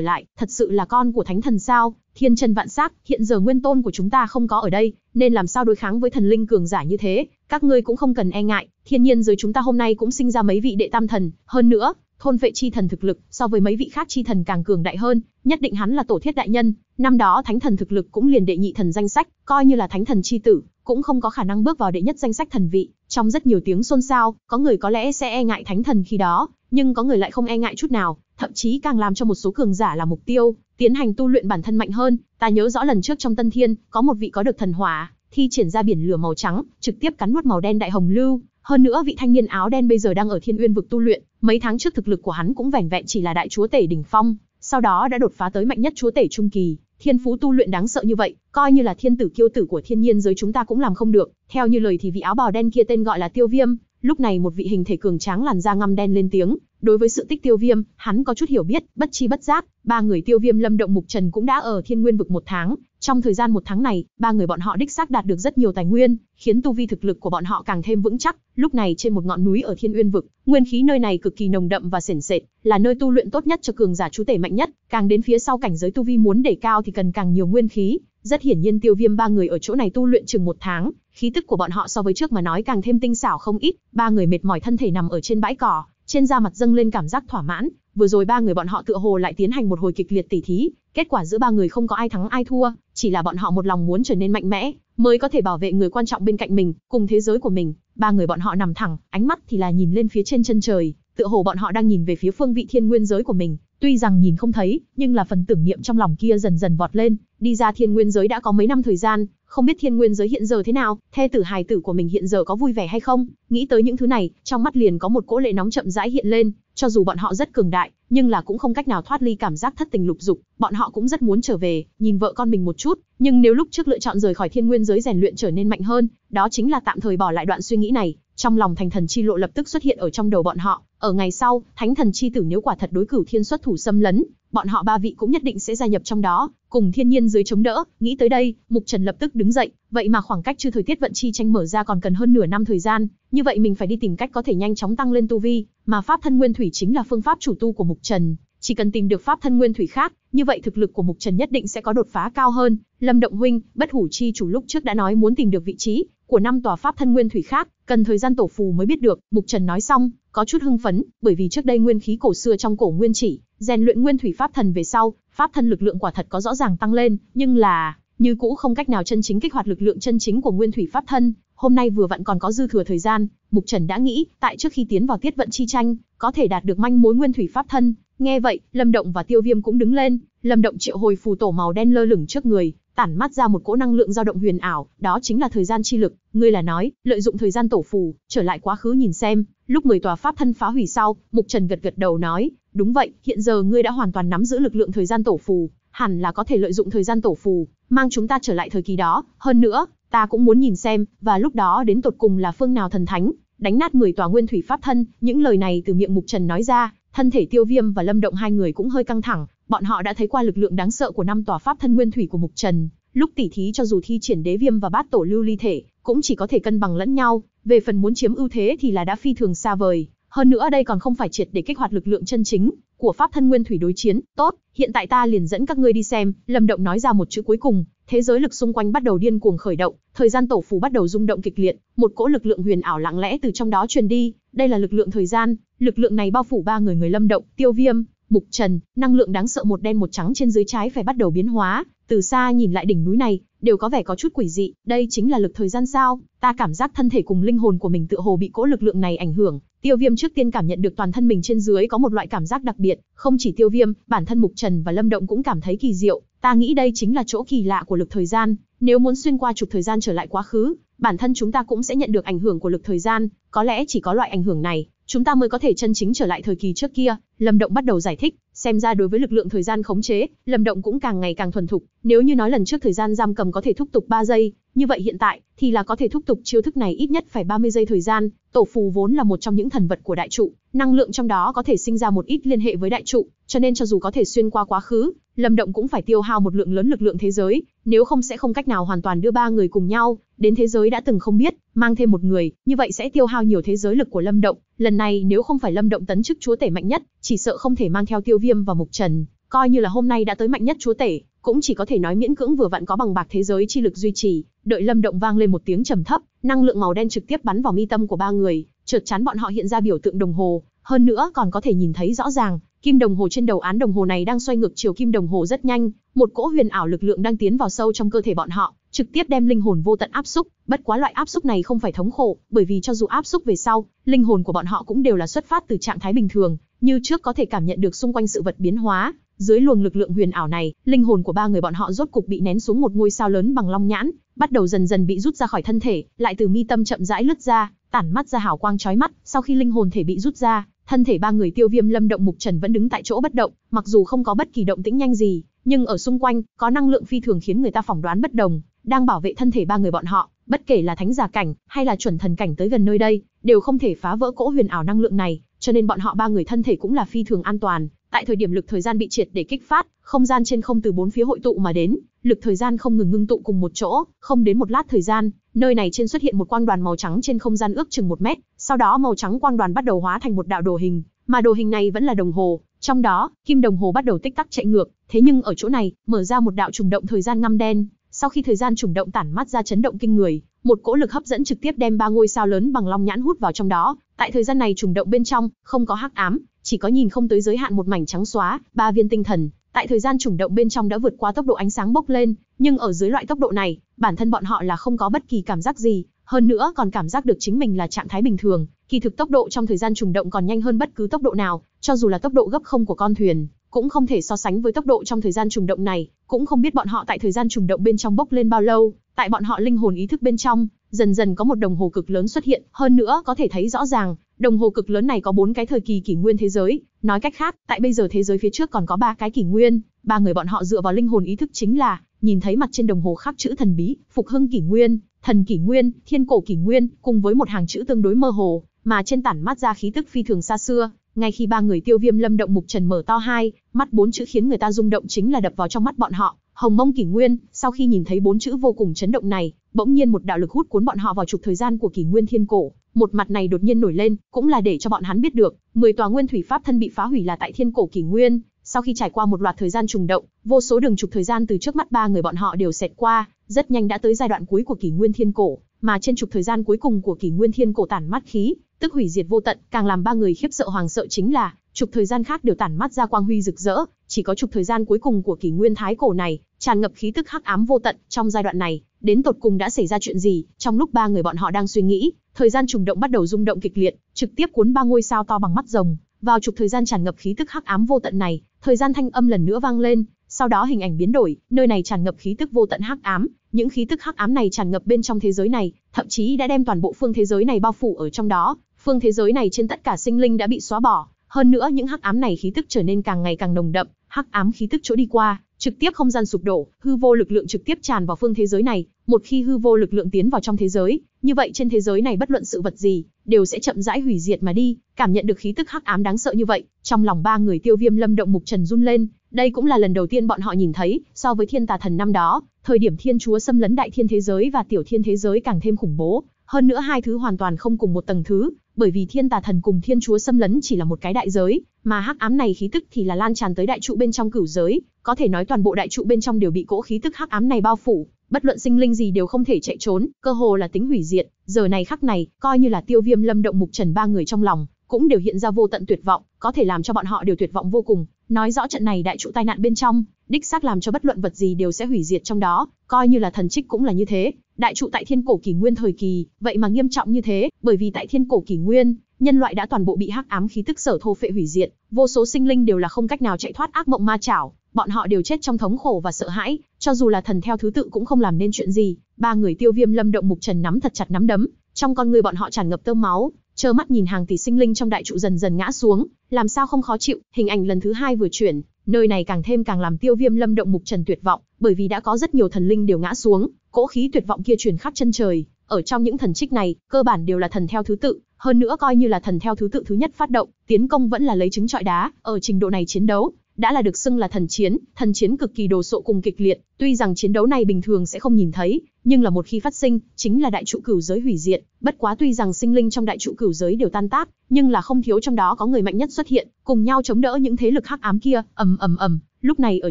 lại, thật sự là con của thánh thần sao? Thiên chân vạn sắc, hiện giờ nguyên tôn của chúng ta không có ở đây, nên làm sao đối kháng với thần linh cường giả như thế, các ngươi cũng không cần e ngại, thiên nhiên dưới chúng ta hôm nay cũng sinh ra mấy vị đệ tam thần, hơn nữa, thôn vệ chi thần thực lực so với mấy vị khác chi thần càng cường đại hơn, nhất định hắn là tổ thiết đại nhân, năm đó thánh thần thực lực cũng liền đệ nhị thần danh sách, coi như là thánh thần chi tử, cũng không có khả năng bước vào đệ nhất danh sách thần vị, trong rất nhiều tiếng xôn xao, có người có lẽ sẽ e ngại thánh thần khi đó, nhưng có người lại không e ngại chút nào, thậm chí càng làm cho một số cường giả là mục tiêu, tiến hành tu luyện bản thân mạnh hơn, ta nhớ rõ lần trước trong Tân Thiên, có một vị có được thần hỏa, thi triển ra biển lửa màu trắng, trực tiếp cắn nuốt màu đen đại hồng lưu, hơn nữa vị thanh niên áo đen bây giờ đang ở Thiên Uyên vực tu luyện, Mấy tháng trước thực lực của hắn cũng vẻn vẹn chỉ là đại chúa tể đỉnh phong, sau đó đã đột phá tới mạnh nhất chúa tể trung kỳ, thiên phú tu luyện đáng sợ như vậy, coi như là thiên tử kiêu tử của thiên nhiên giới chúng ta cũng làm không được. Theo như lời thì vị áo bào đen kia tên gọi là Tiêu Viêm, lúc này một vị hình thể cường tráng làn da ngăm đen lên tiếng, Đối với sự tích tiêu viêm, hắn có chút hiểu biết, bất chi bất giác, ba người tiêu viêm lâm động mục trần cũng đã ở thiên nguyên vực một tháng. Trong thời gian một tháng này, ba người bọn họ đích xác đạt được rất nhiều tài nguyên, khiến tu vi thực lực của bọn họ càng thêm vững chắc. Lúc này trên một ngọn núi ở thiên uyên vực, nguyên khí nơi này cực kỳ nồng đậm và sền sệt, là nơi tu luyện tốt nhất cho cường giả chú tể mạnh nhất. Càng đến phía sau cảnh giới tu vi muốn để cao thì cần càng nhiều nguyên khí. Rất hiển nhiên tiêu viêm ba người ở chỗ này tu luyện chừng một tháng, khí tức của bọn họ so với trước mà nói càng thêm tinh xảo không ít, ba người mệt mỏi thân thể nằm ở trên bãi cỏ, trên da mặt dâng lên cảm giác thỏa mãn, vừa rồi ba người bọn họ tựa hồ lại tiến hành một hồi kịch liệt tỉ thí, kết quả giữa ba người không có ai thắng ai thua, chỉ là bọn họ một lòng muốn trở nên mạnh mẽ, mới có thể bảo vệ người quan trọng bên cạnh mình, cùng thế giới của mình. Ba người bọn họ nằm thẳng, ánh mắt thì là nhìn lên phía trên chân trời, tựa hồ bọn họ đang nhìn về phía phương vị thiên nguyên giới của mình, tuy rằng nhìn không thấy, nhưng là phần tưởng niệm trong lòng kia dần dần vọt lên, đi ra thiên nguyên giới đã có mấy năm thời gian, không biết thiên nguyên giới hiện giờ thế nào, thê tử hài tử của mình hiện giờ có vui vẻ hay không, nghĩ tới những thứ này, trong mắt liền có một cỗ lệ nóng chậm rãi hiện lên, cho dù bọn họ rất cường đại, nhưng là cũng không cách nào thoát ly cảm giác thất tình lục dục, bọn họ cũng rất muốn trở về, nhìn vợ con mình một chút, nhưng nếu lúc trước lựa chọn rời khỏi thiên nguyên giới rèn luyện trở nên mạnh hơn, đó chính là tạm thời bỏ lại đoạn suy nghĩ này, trong lòng thành thần chi lộ lập tức xuất hiện ở trong đầu bọn họ, ở ngày sau, thánh thần chi tử nếu quả thật đối cửu thiên xuất thủ xâm lấn, bọn họ ba vị cũng nhất định sẽ gia nhập trong đó, cùng thiên nhiên dưới chống đỡ, nghĩ tới đây, Mục Trần lập tức đứng dậy, vậy mà khoảng cách chưa thời tiết vận chi tranh mở ra còn cần hơn nửa năm thời gian, như vậy mình phải đi tìm cách có thể nhanh chóng tăng lên tu vi, mà pháp thân nguyên thủy chính là phương pháp chủ tu của Mục Trần, chỉ cần tìm được pháp thân nguyên thủy khác, như vậy thực lực của Mục Trần nhất định sẽ có đột phá cao hơn. Lâm Động huynh, bất hủ chi chủ lúc trước đã nói muốn tìm được vị trí của năm tòa pháp thân nguyên thủy khác, cần thời gian tổ phù mới biết được. Mục Trần nói xong, có chút hưng phấn, bởi vì trước đây nguyên khí cổ xưa trong cổ nguyên chỉ, rèn luyện nguyên thủy pháp thần về sau, pháp thân lực lượng quả thật có rõ ràng tăng lên, nhưng là, như cũ không cách nào chân chính kích hoạt lực lượng chân chính của nguyên thủy pháp thân, hôm nay vừa vặn còn có dư thừa thời gian, Mục Trần đã nghĩ, tại trước khi tiến vào tiết vận chi tranh, có thể đạt được manh mối nguyên thủy pháp thân. Nghe vậy, Lâm Động và Tiêu Viêm cũng đứng lên, Lâm Động triệu hồi phù tổ màu đen lơ lửng trước người, tản mắt ra một cỗ năng lượng dao động huyền ảo, đó chính là thời gian chi lực, ngươi là nói, lợi dụng thời gian tổ phù, trở lại quá khứ nhìn xem, lúc 10 tòa pháp thân phá hủy sau, Mục Trần gật gật đầu nói, Đúng vậy, hiện giờ ngươi đã hoàn toàn nắm giữ lực lượng thời gian tổ phù, hẳn là có thể lợi dụng thời gian tổ phù, mang chúng ta trở lại thời kỳ đó, hơn nữa, ta cũng muốn nhìn xem, và lúc đó đến tột cùng là phương nào thần thánh, đánh nát 10 tòa nguyên thủy pháp thân, những lời này từ miệng Mục Trần nói ra, thân thể Tiêu Viêm và Lâm Động hai người cũng hơi căng thẳng, bọn họ đã thấy qua lực lượng đáng sợ của năm tòa pháp thân nguyên thủy của Mục Trần, lúc tỷ thí cho dù thi triển Đế Viêm và Bát Tổ Lưu Ly thể, cũng chỉ có thể cân bằng lẫn nhau, về phần muốn chiếm ưu thế thì là đã phi thường xa vời, hơn nữa đây còn không phải triệt để kích hoạt lực lượng chân chính của pháp thân nguyên thủy đối chiến. Tốt, hiện tại ta liền dẫn các ngươi đi xem. Lâm Động nói ra một chữ cuối cùng, thế giới lực xung quanh bắt đầu điên cuồng khởi động, thời gian tổ phù bắt đầu rung động kịch liệt, một cỗ lực lượng huyền ảo lặng lẽ từ trong đó truyền đi. Đây là lực lượng thời gian, lực lượng này bao phủ ba người người Lâm Động, Tiêu Viêm, Mục Trần, năng lượng đáng sợ một đen một trắng trên dưới trái phải bắt đầu biến hóa, từ xa nhìn lại đỉnh núi này, đều có vẻ có chút quỷ dị, đây chính là lực thời gian sao? Ta cảm giác thân thể cùng linh hồn của mình tựa hồ bị cỗ lực lượng này ảnh hưởng, Tiêu Viêm trước tiên cảm nhận được toàn thân mình trên dưới có một loại cảm giác đặc biệt, không chỉ Tiêu Viêm, bản thân Mục Trần và Lâm Động cũng cảm thấy kỳ diệu, ta nghĩ đây chính là chỗ kỳ lạ của lực thời gian, nếu muốn xuyên qua trục thời gian trở lại quá khứ, bản thân chúng ta cũng sẽ nhận được ảnh hưởng của lực thời gian, có lẽ chỉ có loại ảnh hưởng này chúng ta mới có thể chân chính trở lại thời kỳ trước kia, Lâm Động bắt đầu giải thích, xem ra đối với lực lượng thời gian khống chế, Lâm Động cũng càng ngày càng thuần thục, nếu như nói lần trước thời gian giam cầm có thể thúc tục 3 giây, như vậy hiện tại thì là có thể thúc tục chiêu thức này ít nhất phải 30 giây thời gian, tổ phù vốn là một trong những thần vật của đại trụ, năng lượng trong đó có thể sinh ra một ít liên hệ với đại trụ, cho nên cho dù có thể xuyên qua quá khứ, Lâm Động cũng phải tiêu hao một lượng lớn lực lượng thế giới, nếu không sẽ không cách nào hoàn toàn đưa ba người cùng nhau đến thế giới đã từng không biết, mang thêm một người, như vậy sẽ tiêu hao nhiều thế giới lực của Lâm Động, lần này nếu không phải Lâm Động tấn chức chúa tể mạnh nhất, chỉ sợ không thể mang theo Tiêu Viêm và Mục Trần, coi như là hôm nay đã tới mạnh nhất chúa tể, cũng chỉ có thể nói miễn cưỡng vừa vặn có bằng bạc thế giới chi lực duy trì, đợi Lâm Động vang lên một tiếng trầm thấp, năng lượng màu đen trực tiếp bắn vào mi tâm của ba người, chợt chán bọn họ hiện ra biểu tượng đồng hồ, hơn nữa còn có thể nhìn thấy rõ ràng, Kim đồng hồ trên đầu án đồng hồ này đang xoay ngược chiều kim đồng hồ rất nhanh, một cỗ huyền ảo lực lượng đang tiến vào sâu trong cơ thể bọn họ, trực tiếp đem linh hồn vô tận áp xúc, bất quá loại áp xúc này không phải thống khổ, bởi vì cho dù áp xúc về sau, linh hồn của bọn họ cũng đều là xuất phát từ trạng thái bình thường, như trước có thể cảm nhận được xung quanh sự vật biến hóa, dưới luồng lực lượng huyền ảo này, linh hồn của ba người bọn họ rốt cục bị nén xuống một ngôi sao lớn bằng long nhãn, bắt đầu dần dần bị rút ra khỏi thân thể, lại từ mi tâm chậm rãi lướt ra, tản mắt ra hào quang chói mắt, sau khi linh hồn thể bị rút ra, thân thể ba người tiêu viêm lâm động mục trần vẫn đứng tại chỗ bất động mặc dù không có bất kỳ động tĩnh nhanh gì nhưng ở xung quanh có năng lượng phi thường khiến người ta phỏng đoán bất đồng đang bảo vệ thân thể ba người bọn họ bất kể là thánh giả cảnh hay là chuẩn thần cảnh tới gần nơi đây đều không thể phá vỡ cỗ huyền ảo năng lượng này cho nên bọn họ ba người thân thể cũng là phi thường an toàn tại thời điểm lực thời gian bị triệt để kích phát không gian trên không từ bốn phía hội tụ mà đến lực thời gian không ngừng ngưng tụ cùng một chỗ không đến một lát thời gian nơi này trên xuất hiện một quang đoàn màu trắng trên không gian ước chừng một mét sau đó màu trắng quang đoàn bắt đầu hóa thành một đạo đồ hình, mà đồ hình này vẫn là đồng hồ, trong đó, kim đồng hồ bắt đầu tích tắc chạy ngược, thế nhưng ở chỗ này, mở ra một đạo trùng động thời gian ngăm đen, sau khi thời gian trùng động tản mát ra chấn động kinh người, một cỗ lực hấp dẫn trực tiếp đem ba ngôi sao lớn bằng long nhãn hút vào trong đó, tại thời gian này trùng động bên trong, không có hắc ám, chỉ có nhìn không tới giới hạn một mảnh trắng xóa, ba viên tinh thần, tại thời gian trùng động bên trong đã vượt qua tốc độ ánh sáng bốc lên, nhưng ở dưới loại tốc độ này, bản thân bọn họ là không có bất kỳ cảm giác gì, hơn nữa còn cảm giác được chính mình là trạng thái bình thường, kỳ thực tốc độ trong thời gian trùng động còn nhanh hơn bất cứ tốc độ nào, cho dù là tốc độ gấp không của con thuyền, cũng không thể so sánh với tốc độ trong thời gian trùng động này, cũng không biết bọn họ tại thời gian trùng động bên trong bốc lên bao lâu, tại bọn họ linh hồn ý thức bên trong, dần dần có một đồng hồ cực lớn xuất hiện, hơn nữa có thể thấy rõ ràng, đồng hồ cực lớn này có bốn cái thời kỳ kỷ nguyên thế giới, nói cách khác, tại bây giờ thế giới phía trước còn có ba cái kỷ nguyên, ba người bọn họ dựa vào linh hồn ý thức chính là nhìn thấy mặt trên đồng hồ khắc chữ thần bí, phục hưng kỷ nguyên, thần kỷ nguyên, thiên cổ kỷ nguyên, cùng với một hàng chữ tương đối mơ hồ, mà trên tản mát ra khí tức phi thường xa xưa. Ngay khi ba người tiêu viêm lâm động mục trần mở to hai, mắt bốn chữ khiến người ta rung động chính là đập vào trong mắt bọn họ. Hồng mông kỷ nguyên, sau khi nhìn thấy bốn chữ vô cùng chấn động này, bỗng nhiên một đạo lực hút cuốn bọn họ vào trục thời gian của kỷ nguyên thiên cổ. Một mặt này đột nhiên nổi lên, cũng là để cho bọn hắn biết được, 10 tòa nguyên thủy pháp thân bị phá hủy là tại thiên cổ kỷ nguyên, sau khi trải qua một loạt thời gian trùng động, vô số đường trục thời gian từ trước mắt ba người bọn họ đều xẹt qua, rất nhanh đã tới giai đoạn cuối của kỷ nguyên thiên cổ, mà trên trục thời gian cuối cùng của kỷ nguyên thiên cổ tản mát khí, tức hủy diệt vô tận, càng làm ba người khiếp sợ hoàng sợ chính là, trục thời gian khác đều tản mát ra quang huy rực rỡ, chỉ có trục thời gian cuối cùng của kỷ nguyên thái cổ này, tràn ngập khí tức hắc ám vô tận, trong giai đoạn này, đến tột cùng đã xảy ra chuyện gì, trong lúc ba người bọn họ đang suy nghĩ, thời gian trùng động bắt đầu rung động kịch liệt, trực tiếp cuốn ba ngôi sao to bằng mắt rồng, vào trục thời gian tràn ngập khí tức hắc ám vô tận này, thời gian thanh âm lần nữa vang lên, sau đó hình ảnh biến đổi, nơi này tràn ngập khí tức vô tận hắc ám, những khí tức hắc ám này tràn ngập bên trong thế giới này, thậm chí đã đem toàn bộ phương thế giới này bao phủ ở trong đó, phương thế giới này trên tất cả sinh linh đã bị xóa bỏ, hơn nữa những hắc ám này khí tức trở nên càng ngày càng nồng đậm, hắc ám khí tức chỗ đi qua, Trực tiếp không gian sụp đổ, hư vô lực lượng trực tiếp tràn vào phương thế giới này, một khi hư vô lực lượng tiến vào trong thế giới, như vậy trên thế giới này bất luận sự vật gì, đều sẽ chậm rãi hủy diệt mà đi, cảm nhận được khí tức hắc ám đáng sợ như vậy, trong lòng ba người Tiêu Viêm Lâm động mục trần run lên, đây cũng là lần đầu tiên bọn họ nhìn thấy, so với Thiên Tà Thần năm đó, thời điểm Thiên Chúa xâm lấn đại thiên thế giới và tiểu thiên thế giới càng thêm khủng bố, hơn nữa hai thứ hoàn toàn không cùng một tầng thứ, bởi vì thiên tà thần cùng thiên chúa xâm lấn chỉ là một cái đại giới, mà hắc ám này khí tức thì là lan tràn tới đại trụ bên trong cửu giới, có thể nói toàn bộ đại trụ bên trong đều bị cỗ khí tức hắc ám này bao phủ, bất luận sinh linh gì đều không thể chạy trốn, cơ hồ là tính hủy diệt, giờ này khắc này, coi như là Tiêu Viêm Lâm động mục Trần ba người trong lòng, cũng đều hiện ra vô tận tuyệt vọng, có thể làm cho bọn họ đều tuyệt vọng vô cùng, Nói rõ trận này đại trụ tai nạn bên trong, đích xác làm cho bất luận vật gì đều sẽ hủy diệt trong đó, coi như là thần trích cũng là như thế. Đại trụ tại thiên cổ kỷ nguyên thời kỳ, vậy mà nghiêm trọng như thế, bởi vì tại thiên cổ kỷ nguyên, nhân loại đã toàn bộ bị hắc ám khí tức sở thô phệ hủy diệt, vô số sinh linh đều là không cách nào chạy thoát ác mộng ma chảo, bọn họ đều chết trong thống khổ và sợ hãi, cho dù là thần theo thứ tự cũng không làm nên chuyện gì. Ba người Tiêu Viêm Lâm động mục Trần nắm thật chặt nắm đấm, trong con người bọn họ tràn ngập tơ máu, trơ mắt nhìn hàng tỷ sinh linh trong đại trụ dần dần ngã xuống, làm sao không khó chịu, hình ảnh lần thứ hai vừa chuyển, nơi này càng thêm càng làm Tiêu Viêm Lâm động mục trần tuyệt vọng, bởi vì đã có rất nhiều thần linh đều ngã xuống, cỗ khí tuyệt vọng kia truyền khắp chân trời, ở trong những thần trích này, cơ bản đều là thần theo thứ tự, hơn nữa coi như là thần theo thứ tự thứ nhất phát động, tiến công vẫn là lấy trứng trọi đá, ở trình độ này chiến đấu, đã là được xưng là thần chiến, thần chiến cực kỳ đồ sộ cùng kịch liệt, tuy rằng chiến đấu này bình thường sẽ không nhìn thấy, nhưng là một khi phát sinh, chính là đại trụ cửu giới hủy diệt, bất quá tuy rằng sinh linh trong đại trụ cửu giới đều tan tác, nhưng là không thiếu trong đó có người mạnh nhất xuất hiện, cùng nhau chống đỡ những thế lực hắc ám kia, ầm ầm ầm, lúc này ở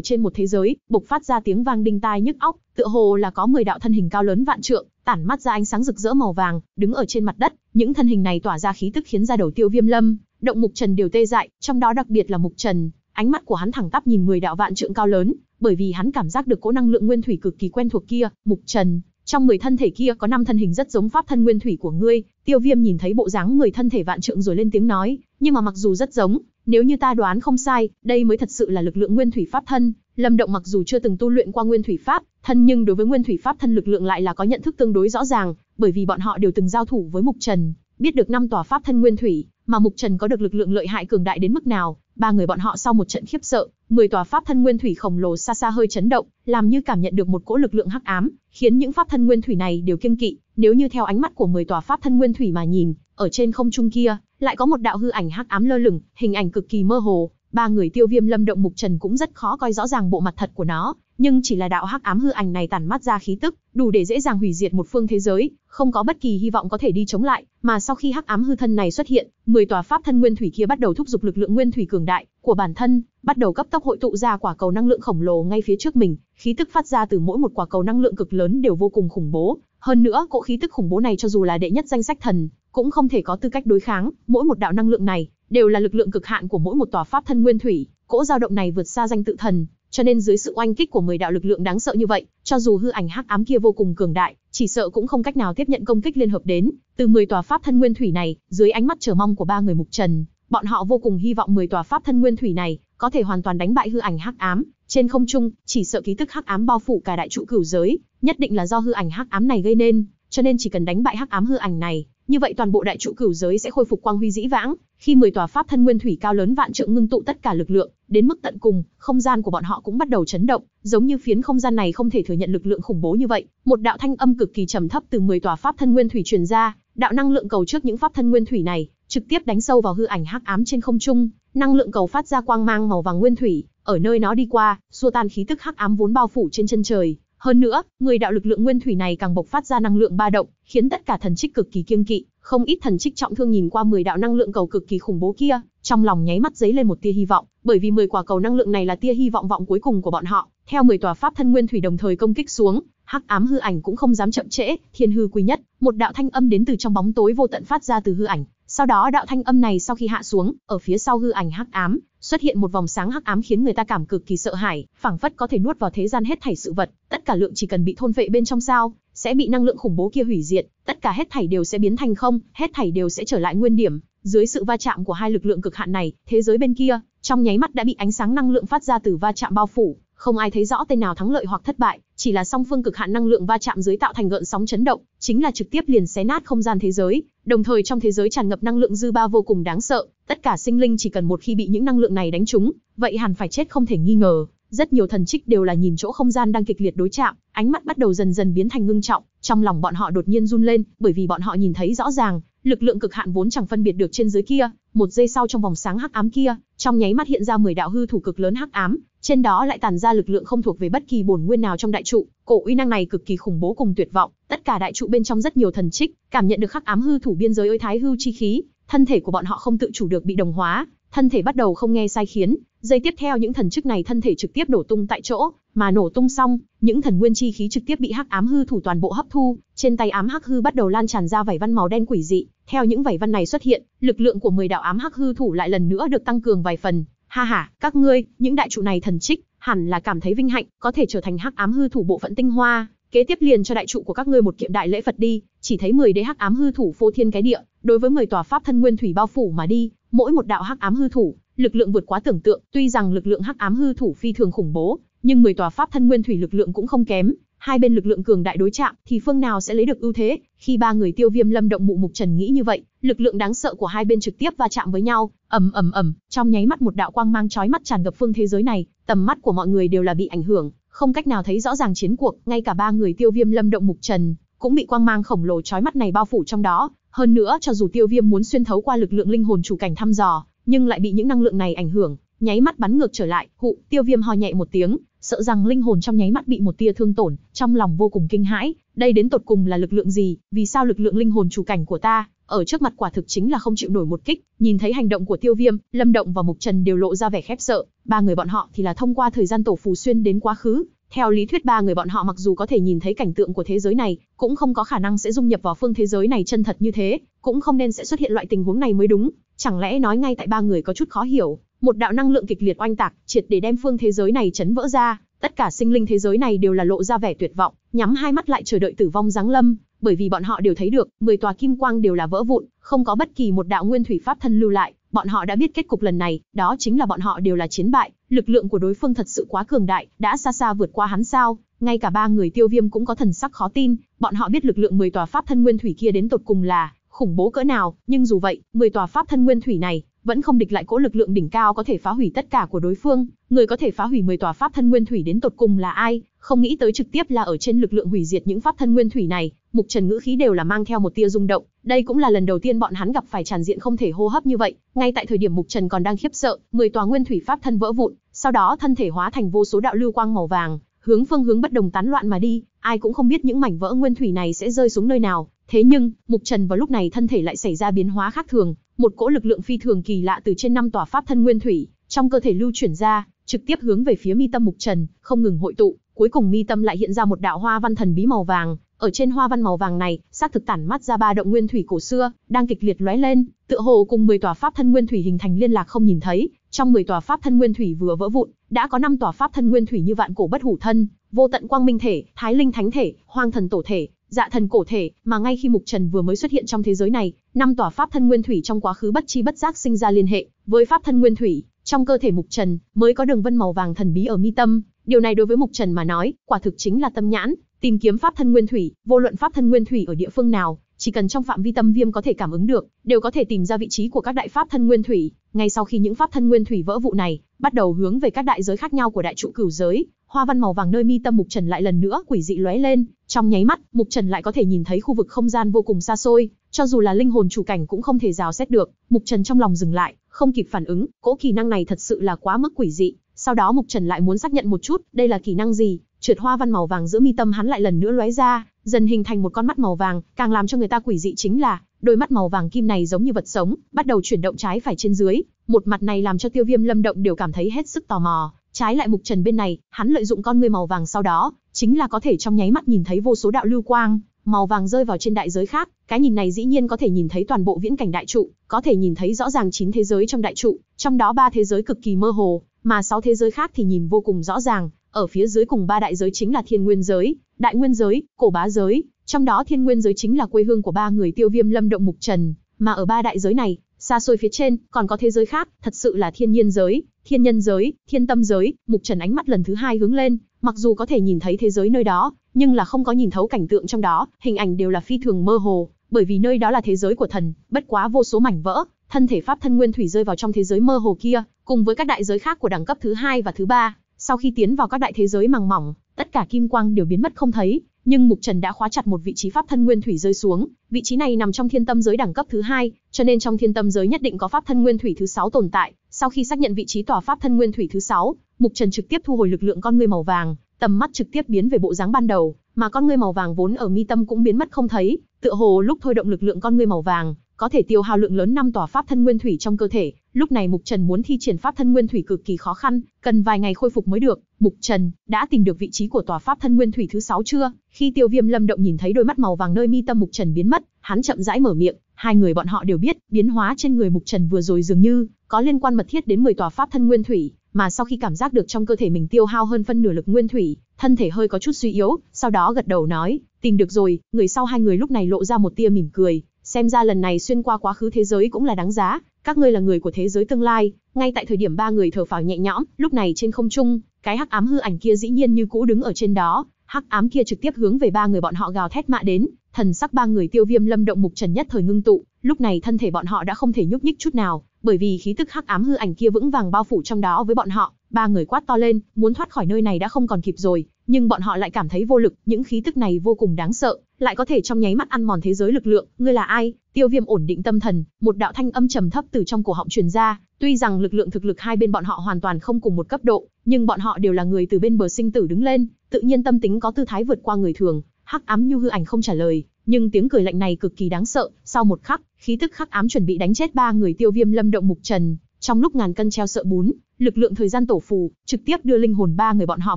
trên một thế giới, bộc phát ra tiếng vang đinh tai nhức óc, tựa hồ là có 10 đạo thân hình cao lớn vạn trượng, tản mắt ra ánh sáng rực rỡ màu vàng, đứng ở trên mặt đất, những thân hình này tỏa ra khí tức khiến ra đầu Tiêu Viêm Lâm, động Mục Trần đều tê dại, trong đó đặc biệt là Mục Trần, ánh mắt của hắn thẳng tắp nhìn 10 đạo vạn trượng cao lớn, bởi vì hắn cảm giác được cỗ năng lượng nguyên thủy cực kỳ quen thuộc kia, Mục Trần, trong 10 thân thể kia có 5 thân hình rất giống pháp thân nguyên thủy của ngươi, Tiêu Viêm nhìn thấy bộ dáng 10 thân thể vạn trượng rồi lên tiếng nói, nhưng mà mặc dù rất giống, nếu như ta đoán không sai, đây mới thật sự là lực lượng nguyên thủy pháp thân, Lâm Động mặc dù chưa từng tu luyện qua nguyên thủy pháp, thân nhưng đối với nguyên thủy pháp thân lực lượng lại là có nhận thức tương đối rõ ràng, bởi vì bọn họ đều từng giao thủ với Mục Trần, biết được năm tòa pháp thân nguyên thủy, mà Mục Trần có được lực lượng lợi hại cường đại đến mức nào, ba người bọn họ sau một trận khiếp sợ, mười tòa pháp thân nguyên thủy khổng lồ xa xa hơi chấn động, làm như cảm nhận được một cỗ lực lượng hắc ám, khiến những pháp thân nguyên thủy này đều kiêng kỵ, nếu như theo ánh mắt của mười tòa pháp thân nguyên thủy mà nhìn, ở trên không trung kia, lại có một đạo hư ảnh hắc ám lơ lửng, hình ảnh cực kỳ mơ hồ, ba người Tiêu Viêm Lâm động Mục Trần cũng rất khó coi rõ ràng bộ mặt thật của nó, nhưng chỉ là đạo hắc ám hư ảnh này tản mát ra khí tức, đủ để dễ dàng hủy diệt một phương thế giới, không có bất kỳ hy vọng có thể đi chống lại, mà sau khi hắc ám hư thân này xuất hiện, 10 tòa pháp thân nguyên thủy kia bắt đầu thúc giục lực lượng nguyên thủy cường đại của bản thân, bắt đầu cấp tốc hội tụ ra quả cầu năng lượng khổng lồ ngay phía trước mình, khí tức phát ra từ mỗi một quả cầu năng lượng cực lớn đều vô cùng khủng bố, hơn nữa cỗ khí tức khủng bố này cho dù là đệ nhất danh sách thần, cũng không thể có tư cách đối kháng, mỗi một đạo năng lượng này đều là lực lượng cực hạn của mỗi một tòa pháp thân nguyên thủy, cỗ dao động này vượt xa danh tự thần, cho nên dưới sự oanh kích của 10 đạo lực lượng đáng sợ như vậy, cho dù hư ảnh hắc ám kia vô cùng cường đại, chỉ sợ cũng không cách nào tiếp nhận công kích liên hợp đến. Từ 10 tòa pháp thân nguyên thủy này, dưới ánh mắt chờ mong của ba người Mục Trần, bọn họ vô cùng hy vọng 10 tòa pháp thân nguyên thủy này có thể hoàn toàn đánh bại hư ảnh hắc ám. Trên không trung, chỉ sợ ký tức hắc ám bao phủ cả đại trụ cửu giới, nhất định là do hư ảnh hắc ám này gây nên, cho nên chỉ cần đánh bại hắc ám hư ảnh này, như vậy toàn bộ đại trụ cửu giới sẽ khôi phục quang huy dĩ vãng, khi 10 tòa pháp thân nguyên thủy cao lớn vạn trượng ngưng tụ tất cả lực lượng, Đến mức tận cùng, không gian của bọn họ cũng bắt đầu chấn động, giống như phiến không gian này không thể thừa nhận lực lượng khủng bố như vậy. Một đạo thanh âm cực kỳ trầm thấp từ 10 tòa pháp thân nguyên thủy truyền ra, đạo năng lượng cầu trước những pháp thân nguyên thủy này, trực tiếp đánh sâu vào hư ảnh hắc ám trên không trung, năng lượng cầu phát ra quang mang màu vàng nguyên thủy, ở nơi nó đi qua, xua tan khí tức hắc ám vốn bao phủ trên chân trời. Hơn nữa, người đạo lực lượng nguyên thủy này càng bộc phát ra năng lượng ba động, khiến tất cả thần trích cực kỳ kiêng kỵ, không ít thần trích trọng thương nhìn qua 10 đạo năng lượng cầu cực kỳ khủng bố kia, trong lòng nháy mắt dấy lên một tia hy vọng, bởi vì 10 quả cầu năng lượng này là tia hy vọng vọng cuối cùng của bọn họ. Theo 10 tòa pháp thân nguyên thủy đồng thời công kích xuống, hắc ám hư ảnh cũng không dám chậm trễ, thiên hư quy nhất, một đạo thanh âm đến từ trong bóng tối vô tận phát ra từ hư ảnh. Sau đó đạo thanh âm này sau khi hạ xuống, ở phía sau hư ảnh hắc ám, xuất hiện một vòng sáng hắc ám khiến người ta cảm cực kỳ sợ hãi, phảng phất có thể nuốt vào thế gian hết thảy sự vật, tất cả lượng chỉ cần bị thôn vệ bên trong sao, sẽ bị năng lượng khủng bố kia hủy diệt, tất cả hết thảy đều sẽ biến thành không, hết thảy đều sẽ trở lại nguyên điểm, dưới sự va chạm của hai lực lượng cực hạn này, thế giới bên kia, trong nháy mắt đã bị ánh sáng năng lượng phát ra từ va chạm bao phủ, không ai thấy rõ tên nào thắng lợi hoặc thất bại, chỉ là song phương cực hạn năng lượng va chạm dưới tạo thành gợn sóng chấn động, chính là trực tiếp liền xé nát không gian thế giới, đồng thời trong thế giới tràn ngập năng lượng dư ba vô cùng đáng sợ, tất cả sinh linh chỉ cần một khi bị những năng lượng này đánh trúng, vậy hẳn phải chết không thể nghi ngờ. Rất nhiều thần trích đều là nhìn chỗ không gian đang kịch liệt đối chạm, ánh mắt bắt đầu dần dần biến thành ngưng trọng, trong lòng bọn họ đột nhiên run lên, bởi vì bọn họ nhìn thấy rõ ràng, lực lượng cực hạn vốn chẳng phân biệt được trên dưới kia, một giây sau trong vòng sáng hắc ám kia, trong nháy mắt hiện ra 10 đạo hư thủ cực lớn hắc ám, trên đó lại tản ra lực lượng không thuộc về bất kỳ bổn nguyên nào trong đại trụ, cổ uy năng này cực kỳ khủng bố cùng tuyệt vọng, tất cả đại trụ bên trong rất nhiều thần trích, cảm nhận được hắc ám hư thủ biên giới ơi thái hư chi khí, thân thể của bọn họ không tự chủ được bị đồng hóa, thân thể bắt đầu không nghe sai khiến, Giây tiếp theo những thần chức này thân thể trực tiếp nổ tung tại chỗ, mà nổ tung xong, những thần nguyên chi khí trực tiếp bị hắc ám hư thủ toàn bộ hấp thu, trên tay ám hắc hư bắt đầu lan tràn ra vảy văn màu đen quỷ dị, theo những vảy văn này xuất hiện, lực lượng của 10 đạo ám hắc hư thủ lại lần nữa được tăng cường vài phần. Ha ha, các ngươi, những đại trụ này thần trích, hẳn là cảm thấy vinh hạnh, có thể trở thành hắc ám hư thủ bộ phận tinh hoa, kế tiếp liền cho đại trụ của các ngươi một kiệm đại lễ Phật đi, chỉ thấy 10 đế hắc ám hư thủ phô thiên cái địa, đối với 10 tòa pháp thân nguyên thủy bao phủ mà đi, mỗi một đạo hắc ám hư thủ lực lượng vượt quá tưởng tượng, tuy rằng lực lượng hắc ám hư thủ phi thường khủng bố, nhưng 10 tòa pháp thân nguyên thủy lực lượng cũng không kém, hai bên lực lượng cường đại đối chạm thì phương nào sẽ lấy được ưu thế, khi ba người Tiêu Viêm Lâm động mụ mục Trần nghĩ như vậy, lực lượng đáng sợ của hai bên trực tiếp va chạm với nhau, ầm ầm ầm, trong nháy mắt một đạo quang mang chói mắt tràn ngập phương thế giới này, tầm mắt của mọi người đều là bị ảnh hưởng, không cách nào thấy rõ ràng chiến cuộc, ngay cả ba người Tiêu Viêm Lâm động mục Trần cũng bị quang mang khổng lồ chói mắt này bao phủ trong đó, hơn nữa cho dù Tiêu Viêm muốn xuyên thấu qua lực lượng linh hồn chủ cảnh thăm dò, nhưng lại bị những năng lượng này ảnh hưởng, nháy mắt bắn ngược trở lại, hụ, tiêu viêm ho nhẹ một tiếng, sợ rằng linh hồn trong nháy mắt bị một tia thương tổn, trong lòng vô cùng kinh hãi, đây đến tột cùng là lực lượng gì, vì sao lực lượng linh hồn chủ cảnh của ta, ở trước mặt quả thực chính là không chịu nổi một kích, nhìn thấy hành động của Tiêu Viêm, Lâm Động và Mục Trần đều lộ ra vẻ khép sợ, ba người bọn họ thì là thông qua thời gian tổ phù xuyên đến quá khứ, theo lý thuyết ba người bọn họ mặc dù có thể nhìn thấy cảnh tượng của thế giới này, cũng không có khả năng sẽ dung nhập vào phương thế giới này chân thật như thế, cũng không nên sẽ xuất hiện loại tình huống này mới đúng, Chẳng lẽ nói ngay tại ba người có chút khó hiểu, một đạo năng lượng kịch liệt oanh tạc, triệt để đem phương thế giới này chấn vỡ ra, tất cả sinh linh thế giới này đều là lộ ra vẻ tuyệt vọng, nhắm hai mắt lại chờ đợi tử vong giáng lâm, bởi vì bọn họ đều thấy được, 10 tòa kim quang đều là vỡ vụn, không có bất kỳ một đạo nguyên thủy pháp thân lưu lại, bọn họ đã biết kết cục lần này, đó chính là bọn họ đều là chiến bại, lực lượng của đối phương thật sự quá cường đại, đã xa xa vượt qua hắn sao? Ngay cả ba người Tiêu Viêm cũng có thần sắc khó tin, bọn họ biết lực lượng 10 tòa pháp thân nguyên thủy kia đến tột cùng là khủng bố cỡ nào, nhưng dù vậy, 10 tòa pháp thân nguyên thủy này vẫn không địch lại cỗ lực lượng đỉnh cao có thể phá hủy tất cả của đối phương, người có thể phá hủy 10 tòa pháp thân nguyên thủy đến tột cùng là ai, không nghĩ tới trực tiếp là ở trên lực lượng hủy diệt những pháp thân nguyên thủy này, Mục Trần ngữ khí đều là mang theo một tia rung động, đây cũng là lần đầu tiên bọn hắn gặp phải tràn diện không thể hô hấp như vậy, ngay tại thời điểm Mục Trần còn đang khiếp sợ, 10 tòa nguyên thủy pháp thân vỡ vụn, sau đó thân thể hóa thành vô số đạo lưu quang màu vàng, hướng phương hướng bất đồng tán loạn mà đi, ai cũng không biết những mảnh vỡ nguyên thủy này sẽ rơi xuống nơi nào, Thế nhưng, Mục Trần vào lúc này thân thể lại xảy ra biến hóa khác thường, một cỗ lực lượng phi thường kỳ lạ từ trên năm tòa pháp thân nguyên thủy, trong cơ thể lưu chuyển ra, trực tiếp hướng về phía mi tâm Mục Trần, không ngừng hội tụ, cuối cùng mi tâm lại hiện ra một đạo hoa văn thần bí màu vàng, ở trên hoa văn màu vàng này, sát thực tản mắt ra ba động nguyên thủy cổ xưa, đang kịch liệt lóe lên, tựa hồ cùng 10 tòa pháp thân nguyên thủy hình thành liên lạc không nhìn thấy, trong 10 tòa pháp thân nguyên thủy vừa vỡ vụn, đã có 5 tòa pháp thân nguyên thủy như vạn cổ bất hủ thân, vô tận quang minh thể, thái linh thánh thể, hoang thần tổ thể, dạ thần cổ thể, mà ngay khi Mục Trần vừa mới xuất hiện trong thế giới này, năm tòa pháp thân nguyên thủy trong quá khứ bất chi bất giác sinh ra liên hệ với pháp thân nguyên thủy, trong cơ thể Mục Trần mới có đường vân màu vàng thần bí ở mi tâm, điều này đối với Mục Trần mà nói, quả thực chính là tâm nhãn, tìm kiếm pháp thân nguyên thủy, vô luận pháp thân nguyên thủy ở địa phương nào, chỉ cần trong phạm vi tâm viêm có thể cảm ứng được, đều có thể tìm ra vị trí của các đại pháp thân nguyên thủy. Ngay sau khi những pháp thân nguyên thủy vỡ vụ này, bắt đầu hướng về các đại giới khác nhau của đại trụ cửu giới, hoa văn màu vàng nơi mi tâm mục trần lại lần nữa quỷ dị lóe lên trong nháy mắt mục trần lại có thể nhìn thấy khu vực không gian vô cùng xa xôi cho dù là linh hồn chủ cảnh cũng không thể rào xét được mục trần trong lòng dừng lại không kịp phản ứng cỗ kỹ năng này thật sự là quá mức quỷ dị sau đó mục trần lại muốn xác nhận một chút đây là kỹ năng gì trượt hoa văn màu vàng giữa mi tâm hắn lại lần nữa lóe ra dần hình thành một con mắt màu vàng càng làm cho người ta quỷ dị chính là đôi mắt màu vàng kim này giống như vật sống bắt đầu chuyển động trái phải trên dưới một mặt này làm cho tiêu viêm lâm động đều cảm thấy hết sức tò mò Trái lại Mục Trần bên này, hắn lợi dụng con ngươi màu vàng sau đó, chính là có thể trong nháy mắt nhìn thấy vô số đạo lưu quang, màu vàng rơi vào trên đại giới khác, cái nhìn này dĩ nhiên có thể nhìn thấy toàn bộ viễn cảnh đại trụ, có thể nhìn thấy rõ ràng chín thế giới trong đại trụ, trong đó ba thế giới cực kỳ mơ hồ, mà sáu thế giới khác thì nhìn vô cùng rõ ràng, ở phía dưới cùng ba đại giới chính là Thiên Nguyên giới, Đại Nguyên giới, Cổ Bá giới, trong đó Thiên Nguyên giới chính là quê hương của ba người Tiêu Viêm Lâm Động Mục Trần, mà ở ba đại giới này, xa xôi phía trên, còn có thế giới khác, thật sự là thiên nhiên giới, thiên nhân giới, thiên tâm giới, mục trần ánh mắt lần thứ hai hướng lên, mặc dù có thể nhìn thấy thế giới nơi đó, nhưng là không có nhìn thấu cảnh tượng trong đó, hình ảnh đều là phi thường mơ hồ, bởi vì nơi đó là thế giới của thần, bất quá vô số mảnh vỡ, thân thể pháp thân nguyên thủy rơi vào trong thế giới mơ hồ kia, cùng với các đại giới khác của đẳng cấp thứ hai và thứ ba, sau khi tiến vào các đại thế giới màng mỏng, tất cả kim quang đều biến mất không thấy, nhưng Mục Trần đã khóa chặt một vị trí pháp thân nguyên thủy rơi xuống, vị trí này nằm trong thiên tâm giới đẳng cấp thứ hai, cho nên trong thiên tâm giới nhất định có pháp thân nguyên thủy thứ sáu tồn tại. Sau khi xác nhận vị trí tòa pháp thân nguyên thủy thứ sáu, Mục Trần trực tiếp thu hồi lực lượng con người màu vàng, tầm mắt trực tiếp biến về bộ dáng ban đầu, mà con người màu vàng vốn ở mi tâm cũng biến mất không thấy, tựa hồ lúc thôi động lực lượng con người màu vàng, có thể tiêu hao lượng lớn năm tòa pháp thân nguyên thủy trong cơ thể, lúc này Mục Trần muốn thi triển pháp thân nguyên thủy cực kỳ khó khăn, cần vài ngày khôi phục mới được. Mục Trần đã tìm được vị trí của tòa pháp thân nguyên thủy thứ sáu chưa? Khi Tiêu Viêm Lâm động nhìn thấy đôi mắt màu vàng nơi mi tâm Mục Trần biến mất, hắn chậm rãi mở miệng, hai người bọn họ đều biết, biến hóa trên người Mục Trần vừa rồi dường như có liên quan mật thiết đến 10 tòa pháp thân nguyên thủy, mà sau khi cảm giác được trong cơ thể mình tiêu hao hơn phân nửa lực nguyên thủy, thân thể hơi có chút suy yếu, sau đó gật đầu nói, tìm được rồi, người sau hai người lúc này lộ ra một tia mỉm cười, xem ra lần này xuyên qua quá khứ thế giới cũng là đáng giá, các ngươi là người của thế giới tương lai, ngay tại thời điểm ba người thở phào nhẹ nhõm, lúc này trên không trung, cái hắc ám hư ảnh kia dĩ nhiên như cũ đứng ở trên đó, hắc ám kia trực tiếp hướng về ba người bọn họ gào thét mạ đến, thần sắc ba người Tiêu Viêm Lâm động mục trần nhất thời ngưng tụ, lúc này thân thể bọn họ đã không thể nhúc nhích chút nào, bởi vì khí tức hắc ám hư ảnh kia vững vàng bao phủ trong đó với bọn họ, ba người quát to lên, muốn thoát khỏi nơi này đã không còn kịp rồi, nhưng bọn họ lại cảm thấy vô lực, những khí tức này vô cùng đáng sợ, lại có thể trong nháy mắt ăn mòn thế giới lực lượng, ngươi là ai? Tiêu Viêm ổn định tâm thần, một đạo thanh âm trầm thấp từ trong cổ họng truyền ra, tuy rằng lực lượng thực lực hai bên bọn họ hoàn toàn không cùng một cấp độ, nhưng bọn họ đều là người từ bên bờ sinh tử đứng lên, tự nhiên tâm tính có tư thái vượt qua người thường, Hắc Ám như Hư Ảnh không trả lời, nhưng tiếng cười lạnh này cực kỳ đáng sợ, sau một khắc, khí tức Hắc Ám chuẩn bị đánh chết ba người Tiêu Viêm Lâm Động Mục Trần, trong lúc ngàn cân treo sợ bún, lực lượng thời gian tổ phù trực tiếp đưa linh hồn ba người bọn họ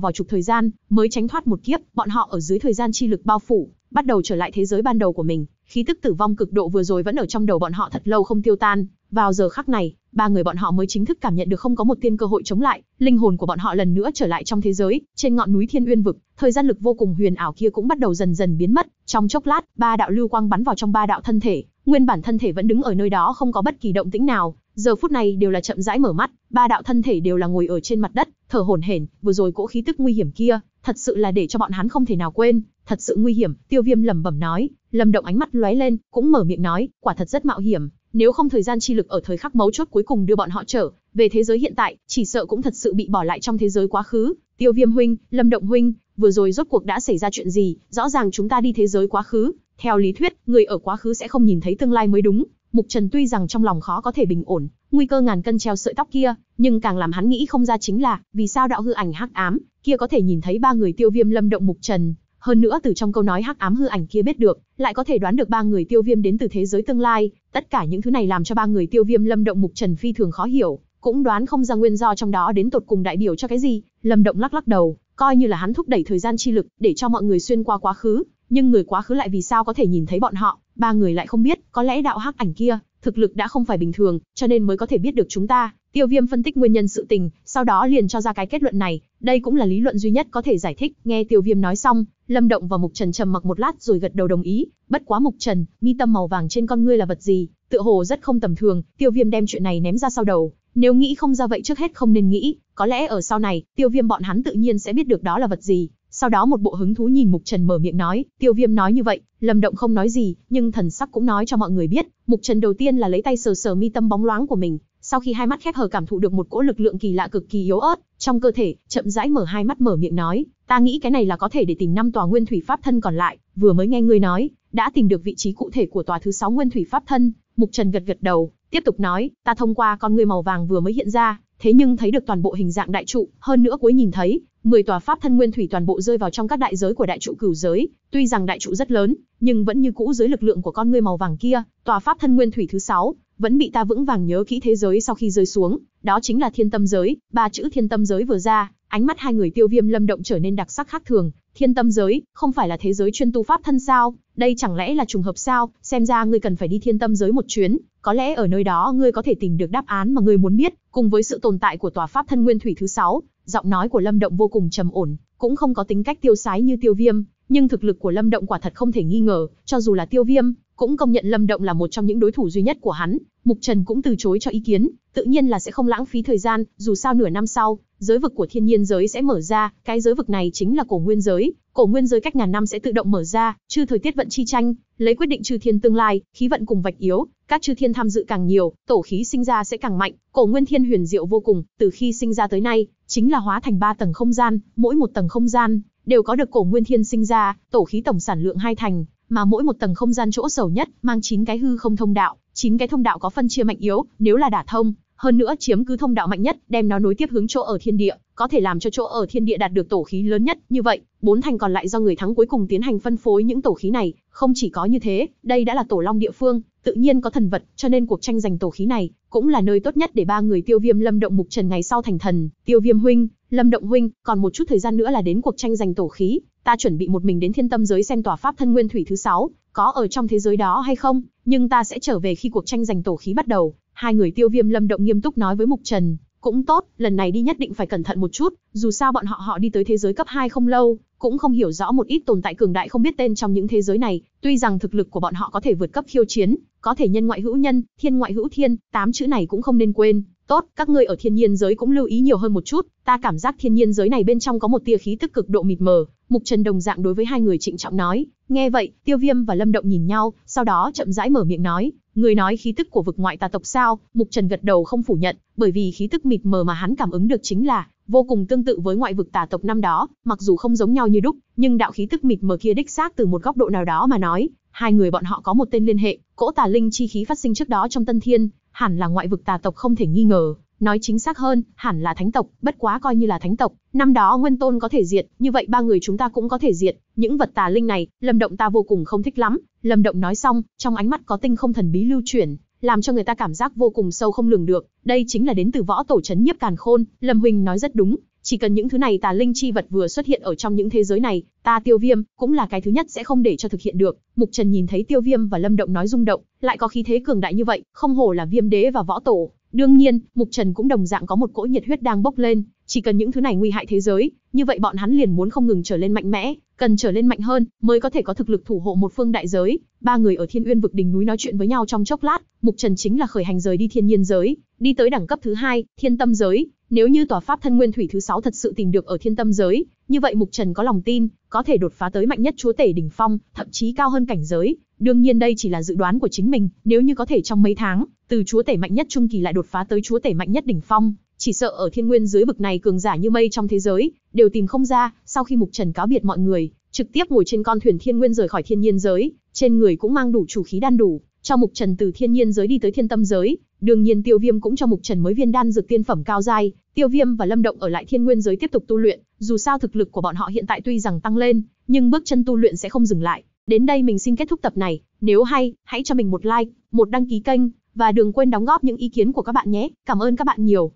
vào trục thời gian, mới tránh thoát một kiếp, bọn họ ở dưới thời gian chi lực bao phủ, bắt đầu trở lại thế giới ban đầu của mình, khí tức tử vong cực độ vừa rồi vẫn ở trong đầu bọn họ thật lâu không tiêu tan, vào giờ khắc này, ba người bọn họ mới chính thức cảm nhận được không có một tiên cơ hội chống lại, linh hồn của bọn họ lần nữa trở lại trong thế giới, trên ngọn núi Thiên Uyên vực, thời gian lực vô cùng huyền ảo kia cũng bắt đầu dần dần biến mất, trong chốc lát, ba đạo lưu quang bắn vào trong ba đạo thân thể, nguyên bản thân thể vẫn đứng ở nơi đó không có bất kỳ động tĩnh nào, giờ phút này đều là chậm rãi mở mắt, ba đạo thân thể đều là ngồi ở trên mặt đất, thở hổn hển, vừa rồi cỗ khí tức nguy hiểm kia, thật sự là để cho bọn hắn không thể nào quên, thật sự nguy hiểm, Tiêu Viêm lẩm bẩm nói, Lâm Động ánh mắt lóe lên, cũng mở miệng nói, quả thật rất mạo hiểm, nếu không thời gian chi lực ở thời khắc mấu chốt cuối cùng đưa bọn họ trở về thế giới hiện tại, chỉ sợ cũng thật sự bị bỏ lại trong thế giới quá khứ. Tiêu Viêm huynh, Lâm Động huynh, vừa rồi rốt cuộc đã xảy ra chuyện gì, rõ ràng chúng ta đi thế giới quá khứ, theo lý thuyết, người ở quá khứ sẽ không nhìn thấy tương lai mới đúng, Mục Trần tuy rằng trong lòng khó có thể bình ổn, nguy cơ ngàn cân treo sợi tóc kia, nhưng càng làm hắn nghĩ không ra chính là, vì sao đạo hư ảnh hắc ám kia có thể nhìn thấy ba người Tiêu Viêm Lâm động Mục Trần, hơn nữa từ trong câu nói hắc ám hư ảnh kia biết được, lại có thể đoán được ba người Tiêu Viêm đến từ thế giới tương lai, tất cả những thứ này làm cho ba người Tiêu Viêm Lâm động Mục Trần phi thường khó hiểu, cũng đoán không ra nguyên do trong đó đến tột cùng đại biểu cho cái gì, Lâm động lắc lắc đầu, coi như là hắn thúc đẩy thời gian chi lực để cho mọi người xuyên qua quá khứ, nhưng người quá khứ lại vì sao có thể nhìn thấy bọn họ, ba người lại không biết, có lẽ đạo hắc ảnh kia, thực lực đã không phải bình thường, cho nên mới có thể biết được chúng ta. Tiêu Viêm phân tích nguyên nhân sự tình, sau đó liền cho ra cái kết luận này, đây cũng là lý luận duy nhất có thể giải thích. Nghe Tiêu Viêm nói xong, Lâm Động và Mục Trần trầm mặc một lát rồi gật đầu đồng ý. Bất quá Mục Trần, mi tâm màu vàng trên con ngươi là vật gì? Tựa hồ rất không tầm thường. Tiêu Viêm đem chuyện này ném ra sau đầu, nếu nghĩ không ra vậy trước hết không nên nghĩ, có lẽ ở sau này, Tiêu Viêm bọn hắn tự nhiên sẽ biết được đó là vật gì. Sau đó một bộ hứng thú nhìn Mục Trần mở miệng nói, Tiêu Viêm nói như vậy, Lâm Động không nói gì, nhưng thần sắc cũng nói cho mọi người biết, Mục Trần đầu tiên là lấy tay sờ sờ mi tâm bóng loáng của mình, sau khi hai mắt khép hờ cảm thụ được một cỗ lực lượng kỳ lạ cực kỳ yếu ớt trong cơ thể, chậm rãi mở hai mắt mở miệng nói, ta nghĩ cái này là có thể để tìm năm tòa nguyên thủy pháp thân còn lại, vừa mới nghe ngươi nói, đã tìm được vị trí cụ thể của tòa thứ sáu nguyên thủy pháp thân, Mục Trần gật gật đầu, tiếp tục nói, ta thông qua con ngươi màu vàng vừa mới hiện ra, thế nhưng thấy được toàn bộ hình dạng đại trụ, hơn nữa cuối nhìn thấy, 10 tòa pháp thân nguyên thủy toàn bộ rơi vào trong các đại giới của đại trụ cửu giới, tuy rằng đại trụ rất lớn, nhưng vẫn như cũ dưới lực lượng của con ngươi màu vàng kia, tòa pháp thân nguyên thủy thứ 6 vẫn bị ta vững vàng nhớ kỹ thế giới sau khi rơi xuống, đó chính là thiên tâm giới, ba chữ thiên tâm giới vừa ra, ánh mắt hai người tiêu viêm lâm động trở nên đặc sắc khác thường, thiên tâm giới, không phải là thế giới chuyên tu pháp thân sao, đây chẳng lẽ là trùng hợp sao, xem ra ngươi cần phải đi thiên tâm giới một chuyến, có lẽ ở nơi đó ngươi có thể tìm được đáp án mà ngươi muốn biết, cùng với sự tồn tại của tòa pháp thân nguyên thủy thứ sáu, giọng nói của Lâm Động vô cùng trầm ổn, cũng không có tính cách tiêu sái như Tiêu Viêm, nhưng thực lực của Lâm Động quả thật không thể nghi ngờ, cho dù là Tiêu Viêm, cũng công nhận Lâm Động là một trong những đối thủ duy nhất của hắn, Mục Trần cũng từ chối cho ý kiến, tự nhiên là sẽ không lãng phí thời gian, dù sao nửa năm sau, giới vực của thiên nhiên giới sẽ mở ra, cái giới vực này chính là cổ nguyên giới, cổ nguyên giới cách ngàn năm sẽ tự động mở ra, chứ thời tiết vận chi tranh, Lấy quyết định chư thiên tương lai, khí vận cùng vạch yếu, các chư thiên tham dự càng nhiều, tổ khí sinh ra sẽ càng mạnh, cổ nguyên thiên huyền diệu vô cùng, từ khi sinh ra tới nay, chính là hóa thành ba tầng không gian, mỗi một tầng không gian đều có được cổ nguyên thiên sinh ra, tổ khí tổng sản lượng hai thành, mà mỗi một tầng không gian chỗ sầu nhất mang chín cái hư không thông đạo, chín cái thông đạo có phân chia mạnh yếu, nếu là đả thông, hơn nữa chiếm cứ thông đạo mạnh nhất, đem nó nối tiếp hướng chỗ ở thiên địa, có thể làm cho chỗ ở thiên địa đạt được tổ khí lớn nhất, như vậy, bốn thành còn lại do người thắng cuối cùng tiến hành phân phối những tổ khí này, không chỉ có như thế, đây đã là tổ long địa phương, tự nhiên có thần vật, cho nên cuộc tranh giành tổ khí này cũng là nơi tốt nhất để ba người Tiêu Viêm Lâm Động Mục Trần ngày sau thành thần, Tiêu Viêm huynh, Lâm Động huynh, còn một chút thời gian nữa là đến cuộc tranh giành tổ khí, ta chuẩn bị một mình đến Thiên Tâm giới xem tòa pháp thân nguyên thủy thứ sáu có ở trong thế giới đó hay không, nhưng ta sẽ trở về khi cuộc tranh giành tổ khí bắt đầu. Hai người Tiêu Viêm Lâm Động nghiêm túc nói với Mục Trần, cũng tốt, lần này đi nhất định phải cẩn thận một chút, dù sao bọn họ họ đi tới thế giới cấp 2 không lâu, cũng không hiểu rõ một ít tồn tại cường đại không biết tên trong những thế giới này, tuy rằng thực lực của bọn họ có thể vượt cấp khiêu chiến, có thể nhân ngoại hữu nhân, thiên ngoại hữu thiên, tám chữ này cũng không nên quên. Tốt, các ngươi ở thiên nhiên giới cũng lưu ý nhiều hơn một chút, ta cảm giác thiên nhiên giới này bên trong có một tia khí tức cực độ mịt mờ, Mục Trần đồng dạng đối với hai người trịnh trọng nói. Nghe vậy, Tiêu Viêm và Lâm Động nhìn nhau, sau đó chậm rãi mở miệng nói, người nói khí tức của vực ngoại tà tộc sao? Mục Trần gật đầu không phủ nhận, bởi vì khí tức mịt mờ mà hắn cảm ứng được chính là vô cùng tương tự với ngoại vực tà tộc năm đó, mặc dù không giống nhau như đúc, nhưng đạo khí tức mịt mờ kia đích xác từ một góc độ nào đó mà nói, hai người bọn họ có một tên liên hệ, cỗ tà linh chi khí phát sinh trước đó trong Tân Thiên, hẳn là ngoại vực tà tộc không thể nghi ngờ, nói chính xác hơn, hẳn là thánh tộc, bất quá coi như là thánh tộc, năm đó Nguyên Tôn có thể diệt, như vậy ba người chúng ta cũng có thể diệt, những vật tà linh này, Lâm Động ta vô cùng không thích lắm." Lâm Động nói xong, trong ánh mắt có tinh không thần bí lưu chuyển, làm cho người ta cảm giác vô cùng sâu không lường được, đây chính là đến từ võ tổ trấn nhiếp càn khôn, Lâm huynh nói rất đúng, chỉ cần những thứ này tà linh chi vật vừa xuất hiện ở trong những thế giới này, ta Tiêu Viêm cũng là cái thứ nhất sẽ không để cho thực hiện được. Mục Trần nhìn thấy Tiêu Viêm và Lâm Động nói rung động, lại có khí thế cường đại như vậy, không hổ là Viêm Đế và Võ Tổ. Đương nhiên, Mục Trần cũng đồng dạng có một cỗ nhiệt huyết đang bốc lên, chỉ cần những thứ này nguy hại thế giới, như vậy bọn hắn liền muốn không ngừng trở lên mạnh mẽ, cần trở lên mạnh hơn mới có thể có thực lực thủ hộ một phương đại giới. Ba người ở Thiên Uyên vực đỉnh núi nói chuyện với nhau trong chốc lát, Mục Trần chính là khởi hành rời đi thiên nhiên giới, đi tới đẳng cấp thứ hai, Thiên Tâm giới, nếu như tòa pháp thân nguyên thủy thứ sáu thật sự tìm được ở thiên tâm giới, như vậy Mục Trần có lòng tin, có thể đột phá tới mạnh nhất chúa tể đỉnh phong, thậm chí cao hơn cảnh giới. Đương nhiên đây chỉ là dự đoán của chính mình, nếu như có thể trong mấy tháng, từ chúa tể mạnh nhất trung kỳ lại đột phá tới chúa tể mạnh nhất đỉnh phong, chỉ sợ ở thiên nguyên dưới bực này cường giả như mây trong thế giới, đều tìm không ra, sau khi Mục Trần cáo biệt mọi người, trực tiếp ngồi trên con thuyền thiên nguyên rời khỏi thiên nhiên giới, trên người cũng mang đủ chủ khí đan đủ, cho Mục Trần từ thiên nhiên giới đi tới thiên tâm giới, đương nhiên Tiêu Viêm cũng cho Mục Trần mới viên đan dược tiên phẩm cao giai, Tiêu Viêm và Lâm Động ở lại thiên nguyên giới tiếp tục tu luyện, dù sao thực lực của bọn họ hiện tại tuy rằng tăng lên, nhưng bước chân tu luyện sẽ không dừng lại. Đến đây mình xin kết thúc tập này, nếu hay, hãy cho mình một like, một đăng ký kênh và đừng quên đóng góp những ý kiến của các bạn nhé. Cảm ơn các bạn nhiều.